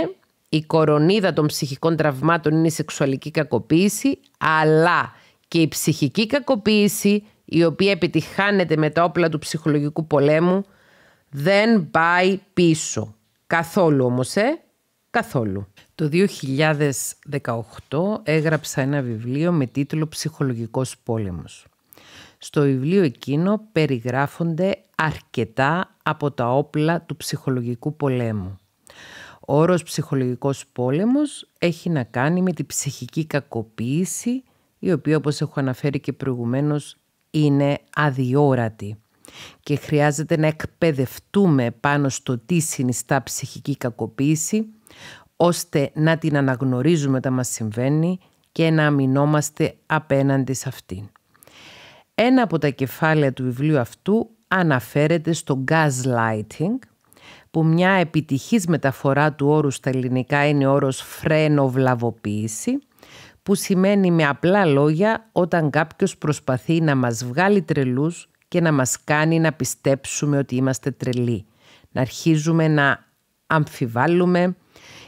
η κορονίδα των ψυχικών τραυμάτων είναι η σεξουαλική κακοποίηση, αλλά και η ψυχική κακοποίηση η οποία επιτυχάνεται με τα όπλα του ψυχολογικού πολέμου δεν πάει πίσω. Καθόλου όμως, ε? Καθόλου. Το 2018 έγραψα ένα βιβλίο με τίτλο «Ψυχολογικός πόλεμος». Στο βιβλίο εκείνο περιγράφονται αρκετά από τα όπλα του ψυχολογικού πολέμου. Ο όρος ψυχολογικός πόλεμος έχει να κάνει με την ψυχική κακοποίηση η οποία όπως έχω αναφέρει και προηγουμένως είναι αδιόρατη και χρειάζεται να εκπαιδευτούμε πάνω στο τι συνιστά ψυχική κακοποίηση ώστε να την αναγνωρίζουμε τα μας συμβαίνει και να αμυνόμαστε απέναντι σε αυτήν. Ένα από τα κεφάλαια του βιβλίου αυτού αναφέρεται στο gaslighting που μια επιτυχής μεταφορά του όρου στα ελληνικά είναι όρος φρένο βλαβοποίηση που σημαίνει με απλά λόγια όταν κάποιος προσπαθεί να μας βγάλει τρελούς και να μας κάνει να πιστέψουμε ότι είμαστε τρελοί. Να αρχίζουμε να αμφιβάλλουμε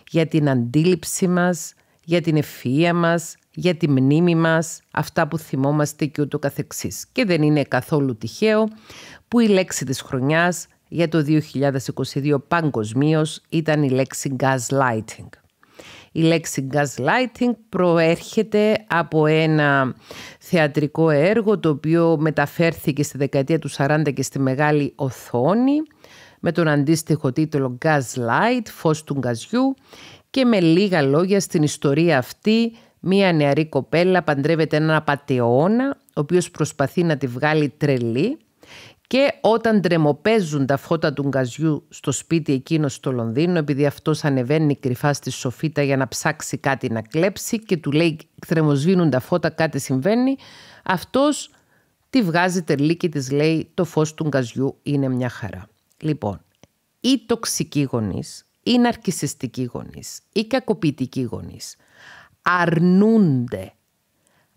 για την αντίληψη μας, για την ευφυΐα μας, για τη μνήμη μας, αυτά που θυμόμαστε και ούτω καθεξής. Και δεν είναι καθόλου τυχαίο που η λέξη της χρονιάς για το 2022 παγκοσμίως ήταν η λέξη gaslighting. Η λέξη gaslighting προέρχεται από ένα θεατρικό έργο το οποίο μεταφέρθηκε στη δεκαετία του 40 και στη μεγάλη οθόνη με τον αντίστοιχο τίτλο Gaslight, φως του γκαζιού και με λίγα λόγια στην ιστορία αυτή μία νεαρή κοπέλα παντρεύεται έναν απατεώνα ο οποίος προσπαθεί να τη βγάλει τρελή και όταν τρεμοπέζουν τα φώτα του γκαζιού στο σπίτι εκείνο στο Λονδίνο, επειδή αυτός ανεβαίνει κρυφά στη σοφίτα για να ψάξει κάτι να κλέψει και του λέει τρεμοσβήνουν τα φώτα, κάτι συμβαίνει, Αυτός τη βγάζει τελή και της λέει το φως του γκαζιού είναι μια χαρά. Λοιπόν, οι τοξικοί γονείς, οι ναρκισιστικοί γονείς οι κακοποιητικοί γονείς. αρνούνται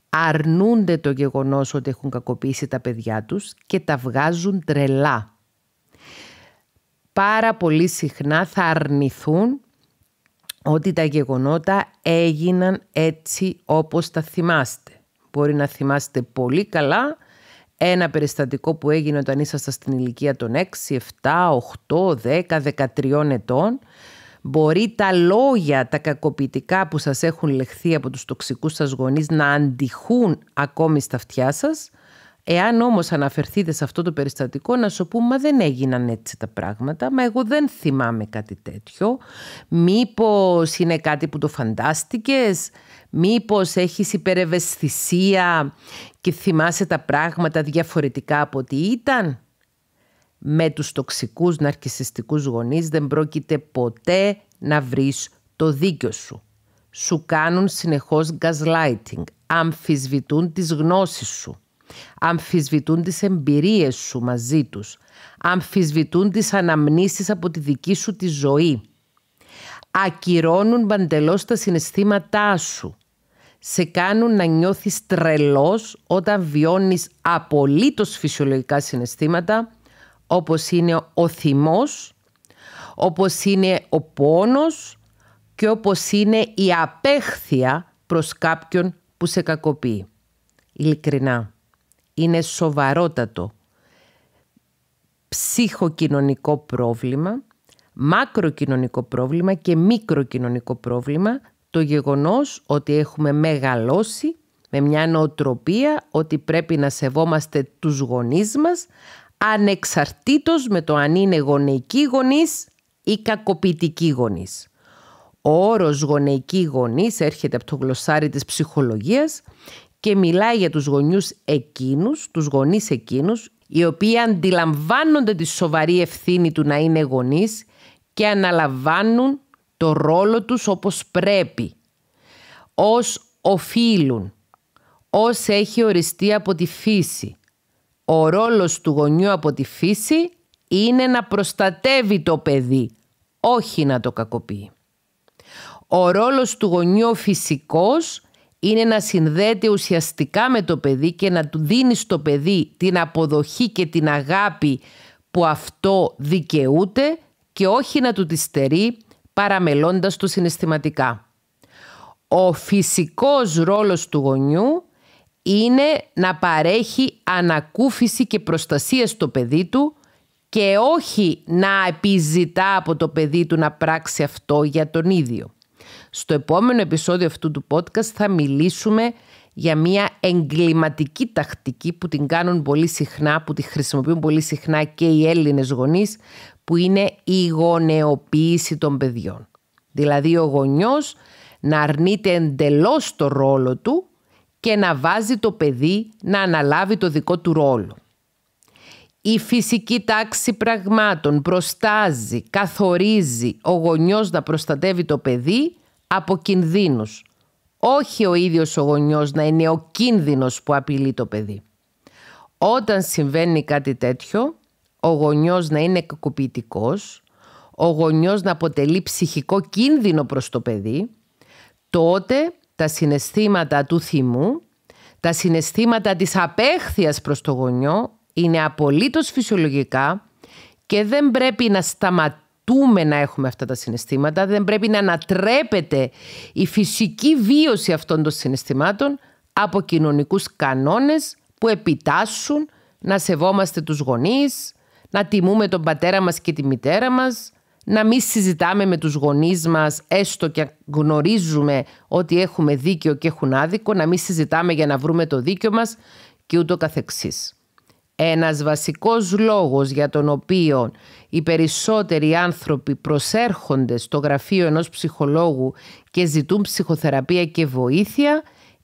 αρνούνται το γεγονός ότι έχουν κακοποιήσει τα παιδιά τους και τα βγάζουν τρελά. Πάρα πολύ συχνά θα αρνηθούν ότι τα γεγονότα έγιναν έτσι όπως τα θυμάστε. Μπορεί να θυμάστε πολύ καλά ένα περιστατικό που έγινε όταν ήσασταν στην ηλικία των 6, 7, 8, 10, 13 ετών Μπορεί τα λόγια, τα κακοποιητικά που σας έχουν λεχθεί από τους τοξικούς σας γονείς να αντιχούν ακόμη στα αυτιά σας. Εάν όμως αναφερθείτε σε αυτό το περιστατικό να σου πούμε «Μα δεν έγιναν έτσι τα πράγματα, μα εγώ δεν θυμάμαι κάτι τέτοιο». Μήπως είναι κάτι που το φαντάστηκες, μήπως έχεις υπερευαισθησία και θυμάσαι τα πράγματα διαφορετικά από ό,τι ήταν με τους τοξικούς ναρκισιστικούς γονείς δεν πρόκειται ποτέ να βρεις το δίκιο σου. Σου κάνουν συνεχώς gaslighting, αμφισβητούν τις γνώσεις σου, αμφισβητούν τις εμπειρίες σου μαζί τους, αμφισβητούν τις αναμνήσεις από τη δική σου τη ζωή, ακυρώνουν παντελώς τα συναισθήματά σου, σε κάνουν να νιώθεις τρελός όταν βιώνεις απολύτως φυσιολογικά συναισθήματα όπως είναι ο θυμός, όπως είναι ο πόνος και όπως είναι η απέχθεια προς κάποιον που σε κακοποιεί. Ειλικρινά, είναι σοβαρότατο ψυχοκοινωνικό πρόβλημα, μακροκοινωνικό πρόβλημα και μικροκοινωνικό πρόβλημα το γεγονός ότι έχουμε μεγαλώσει με μια νοοτροπία ότι πρέπει να σεβόμαστε τους γονείς μας, ανεξαρτήτως με το αν είναι γονεϊκοί γονείς ή κακοποιητικοί γονείς. Ο όρος γονεϊκοί γονείς έρχεται από το γλωσσάρι της ψυχολογίας και μιλάει για τους γονιούς εκείνους, τους γονείς εκείνους, οι οποίοι αντιλαμβάνονται τη σοβαρή ευθύνη του να είναι γονείς και αναλαμβάνουν το ρόλο τους όπως πρέπει, ως οφείλουν, ως έχει οριστεί από τη φύση, ο ρόλος του γονιού από τη φύση είναι να προστατεύει το παιδί, όχι να το κακοποιεί. Ο ρόλος του γονιού φυσικός είναι να συνδέεται ουσιαστικά με το παιδί και να του δίνει στο παιδί την αποδοχή και την αγάπη που αυτό δικαιούται και όχι να του τη στερεί παραμελώντας το συναισθηματικά. Ο φυσικός ρόλος του γονιού είναι να παρέχει ανακούφιση και προστασία στο παιδί του και όχι να επιζητά από το παιδί του να πράξει αυτό για τον ίδιο. Στο επόμενο επεισόδιο αυτού του podcast θα μιλήσουμε για μια εγκληματική τακτική που την κάνουν πολύ συχνά, που τη χρησιμοποιούν πολύ συχνά και οι Έλληνες γονείς, που είναι η γονεοποίηση των παιδιών. Δηλαδή ο γονιός να αρνείται εντελώς το ρόλο του και να βάζει το παιδί να αναλάβει το δικό του ρόλο. Η φυσική τάξη πραγμάτων προστάζει, καθορίζει ο γονιός να προστατεύει το παιδί από κινδύνους. Όχι ο ίδιος ο γονιός να είναι ο κίνδυνος που απειλεί το παιδί. Όταν συμβαίνει κάτι τέτοιο, ο γονιός να είναι κακοποιητικός, ο γονιός να αποτελεί ψυχικό κίνδυνο προς το παιδί, τότε τα συναισθήματα του θυμού, τα συναισθήματα της απέχθειας προς το γονιό είναι απολύτως φυσιολογικά και δεν πρέπει να σταματούμε να έχουμε αυτά τα συναισθήματα, δεν πρέπει να ανατρέπεται η φυσική βίωση αυτών των συναισθημάτων από κοινωνικούς κανόνες που επιτάσσουν να σεβόμαστε τους γονείς, να τιμούμε τον πατέρα μας και τη μητέρα μας, να μην συζητάμε με τους γονείς μας, έστω και γνωρίζουμε ότι έχουμε δίκιο και έχουν άδικο, να μην συζητάμε για να βρούμε το δίκιο μας και ούτω καθεξής. Ένας βασικός λόγος για τον οποίο οι περισσότεροι άνθρωποι προσέρχονται στο γραφείο ενός ψυχολόγου και ζητούν ψυχοθεραπεία και βοήθεια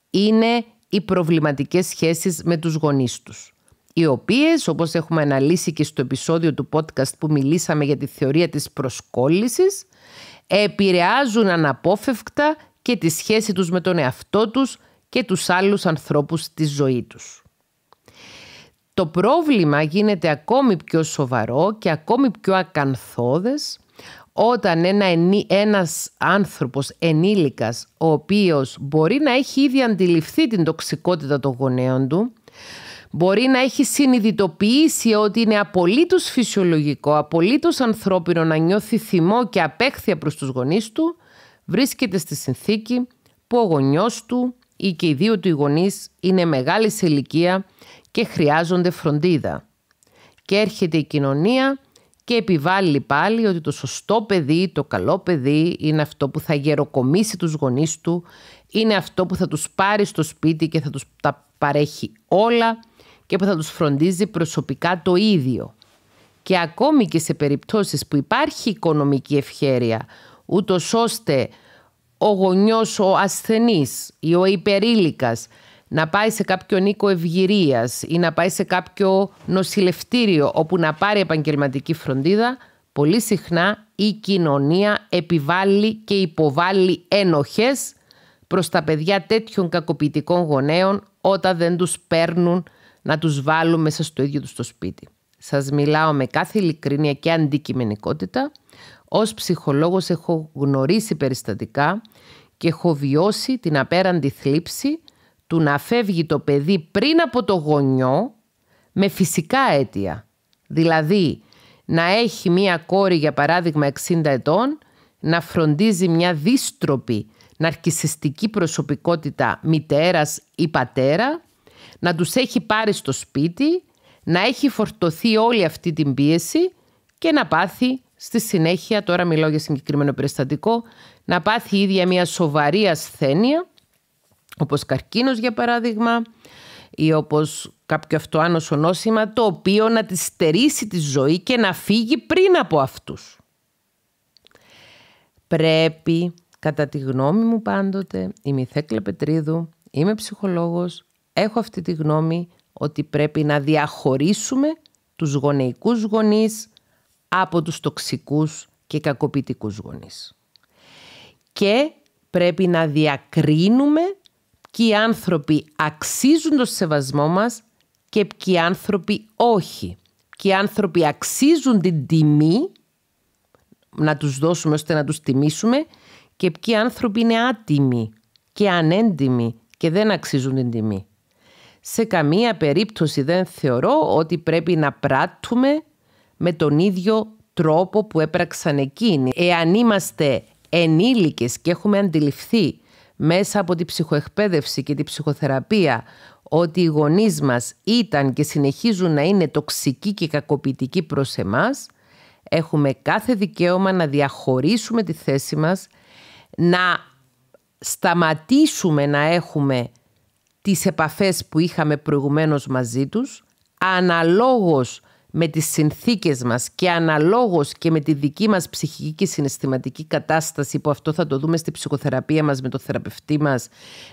είναι οι προβληματικές σχέσεις με τους γονείς τους οι οποίες, όπως έχουμε αναλύσει και στο επεισόδιο του podcast που μιλήσαμε για τη θεωρία της προσκόλλησης, επηρεάζουν αναπόφευκτα και τη σχέση τους με τον εαυτό τους και τους άλλους ανθρώπους στη ζωή τους. Το πρόβλημα γίνεται ακόμη πιο σοβαρό και ακόμη πιο ακανθώδες, όταν ένα, ένας άνθρωπος ενήλικας ο οποίος μπορεί να έχει ήδη αντιληφθεί την τοξικότητα των γονέων του μπορεί να έχει συνειδητοποιήσει ότι είναι απολύτως φυσιολογικό, απολύτως ανθρώπινο να νιώθει θυμό και απέχθεια προς τους γονείς του, βρίσκεται στη συνθήκη που ο γονιός του ή και οι δύο του γονείς είναι μεγάλη σε ηλικία και χρειάζονται φροντίδα. Και έρχεται η κοινωνία και επιβάλλει πάλι ότι το σωστό παιδί, το καλό παιδί είναι αυτό που θα γεροκομίσει τους γονείς του, είναι αυτό που θα τους πάρει στο σπίτι και θα τους τα παρέχει όλα και που θα τους φροντίζει προσωπικά το ίδιο. Και ακόμη και σε περιπτώσεις που υπάρχει οικονομική ευχέρεια, ούτως ώστε ο γονιός, ο ασθενής ή ο υπερήλικας να πάει σε κάποιον οίκο ευγυρίας ή να πάει σε κάποιο νοσηλευτήριο όπου να πάρει επαγγελματική φροντίδα, πολύ συχνά η ο υπερηλικας να παει σε καποιο να πάει σε κάποιο ευγυρια η να παει σε επιβάλλει και υποβάλλει ένοχες προς τα παιδιά τέτοιων κακοποιητικών γονέων όταν δεν τους παίρνουν να τους βάλουν μέσα στο ίδιο τους το σπίτι. Σας μιλάω με κάθε ειλικρίνεια και αντικειμενικότητα. Ως ψυχολόγος έχω γνωρίσει περιστατικά και έχω βιώσει την απέραντη θλίψη του να φεύγει το παιδί πριν από το γονιό με φυσικά αίτια. Δηλαδή να έχει μία κόρη για παράδειγμα 60 ετών να φροντίζει μια δίστροπη ναρκισιστική προσωπικότητα μητέρας ή πατέρα να τους έχει πάρει στο σπίτι, να έχει φορτωθεί όλη αυτή την πίεση και να πάθει στη συνέχεια, τώρα μιλώ για συγκεκριμένο περιστατικό, να πάθει ίδια μια σοβαρή ασθένεια, όπως καρκίνος για παράδειγμα, ή όπως κάποιο αυτοάνωσο νόσημα, το οποίο να τη στερήσει τη ζωή και να φύγει πριν από αυτούς. Πρέπει, κατά τη γνώμη μου πάντοτε, η Θέκλα Πετρίδου, είμαι ψυχολόγος, έχω αυτή τη γνώμη ότι πρέπει να διαχωρίσουμε τους γονεϊκούς γονείς από τους τοξικούς και κακοποιητικούς γονείς. Και πρέπει να διακρίνουμε ποιοι άνθρωποι αξίζουν το σεβασμό μας και ποιοι άνθρωποι όχι. Ποιοι άνθρωποι αξίζουν την τιμή να τους δώσουμε ώστε να τους τιμήσουμε και ποιοι άνθρωποι είναι άτιμοι και ανέντιμοι και δεν αξίζουν την τιμή σε καμία περίπτωση δεν θεωρώ ότι πρέπει να πράττουμε με τον ίδιο τρόπο που έπραξαν εκείνοι. Εάν είμαστε ενήλικες και έχουμε αντιληφθεί μέσα από την ψυχοεκπαίδευση και τη ψυχοθεραπεία ότι οι γονείς μας ήταν και συνεχίζουν να είναι τοξικοί και κακοποιητικοί προς εμάς, έχουμε κάθε δικαίωμα να διαχωρίσουμε τη θέση μας, να σταματήσουμε να έχουμε τις επαφές που είχαμε προηγουμένως μαζί τους, αναλόγως με τις συνθήκες μας και αναλόγως και με τη δική μας ψυχική και συναισθηματική κατάσταση που αυτό θα το δούμε στη ψυχοθεραπεία μας με το θεραπευτή μας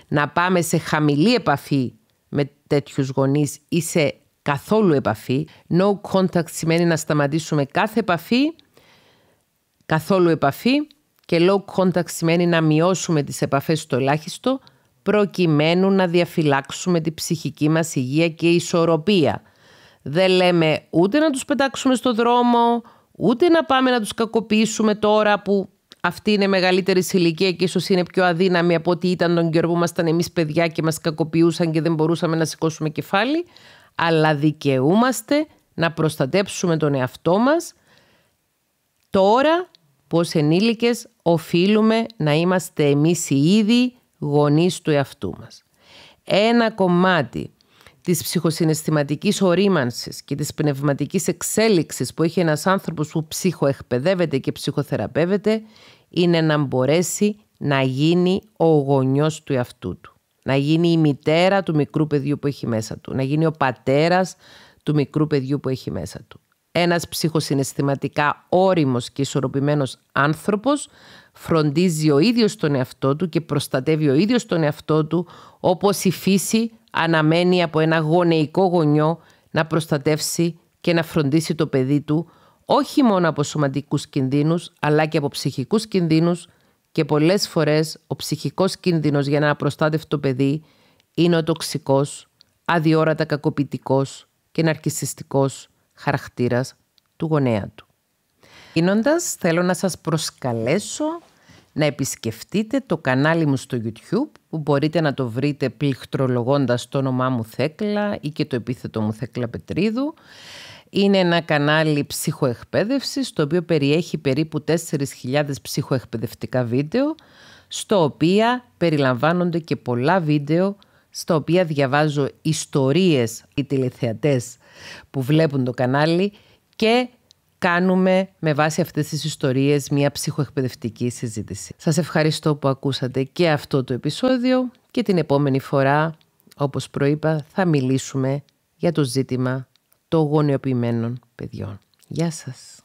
να πάμε σε χαμηλή επαφή με τέτοιους γονείς ή σε καθόλου επαφή. No contact σημαίνει να σταματήσουμε κάθε επαφή, καθόλου επαφή και low contact σημαίνει να μειώσουμε τις επαφές στο ελάχιστο προκειμένου να διαφυλάξουμε την ψυχική μας υγεία και ισορροπία. Δεν λέμε ούτε να τους πετάξουμε στο δρόμο, ούτε να πάμε να τους κακοποιήσουμε τώρα που αυτή είναι μεγαλύτερη ηλικία και ίσως είναι πιο αδύναμη από ό,τι ήταν τον καιρό που ήμασταν εμείς παιδιά και μας κακοποιούσαν και δεν μπορούσαμε να σηκώσουμε κεφάλι, αλλά δικαιούμαστε να προστατέψουμε τον εαυτό μας τώρα που ως ενήλικες οφείλουμε να είμαστε εμείς οι ίδιοι γονείς του εαυτού μας. Ένα κομμάτι της ψυχοσυναισθηματικής ορίμανσης και της πνευματικής εξέλιξης που έχει ένας άνθρωπος που ψυχοεκπαιδεύεται και ψυχοθεραπεύεται είναι να μπορέσει να γίνει ο γονιός του εαυτού του. Να γίνει η μητέρα του μικρού παιδιού που έχει μέσα του. Να γίνει ο πατέρας του μικρού παιδιού που έχει μέσα του. Ένας ψυχοσυναισθηματικά όριμος και ισορροπημένος άνθρωπος φροντίζει ο ίδιος τον εαυτό του και προστατεύει ο ίδιος τον εαυτό του όπως η φύση αναμένει από ένα γονεϊκό γονιό να προστατεύσει και να φροντίσει το παιδί του όχι μόνο από σωματικούς κινδύνους αλλά και από ψυχικούς κινδύνους και πολλές φορές ο ψυχικός κίνδυνος για ένα το παιδί είναι ο τοξικός, αδιόρατα κακοποιητικός και ναρκισιστικός Χαρακτήρας του γονέα του. Γίνοντας, θέλω να σας προσκαλέσω να επισκεφτείτε το κανάλι μου στο YouTube που μπορείτε να το βρείτε πληκτρολογώντας το όνομά μου Θέκλα ή και το επίθετο μου Θέκλα Πετρίδου. Είναι ένα κανάλι ψυχοεκπαίδευσης το οποίο περιέχει περίπου 4.000 ψυχοεκπαιδευτικά βίντεο στο οποία περιλαμβάνονται και πολλά βίντεο στα οποία διαβάζω ιστορίες οι τηλεθεατές που βλέπουν το κανάλι και κάνουμε με βάση αυτές τις ιστορίες μια ψυχοεκπαιδευτική συζήτηση. Σας ευχαριστώ που ακούσατε και αυτό το επεισόδιο και την επόμενη φορά, όπως προείπα, θα μιλήσουμε για το ζήτημα των γονιοποιημένων παιδιών. Γεια σας!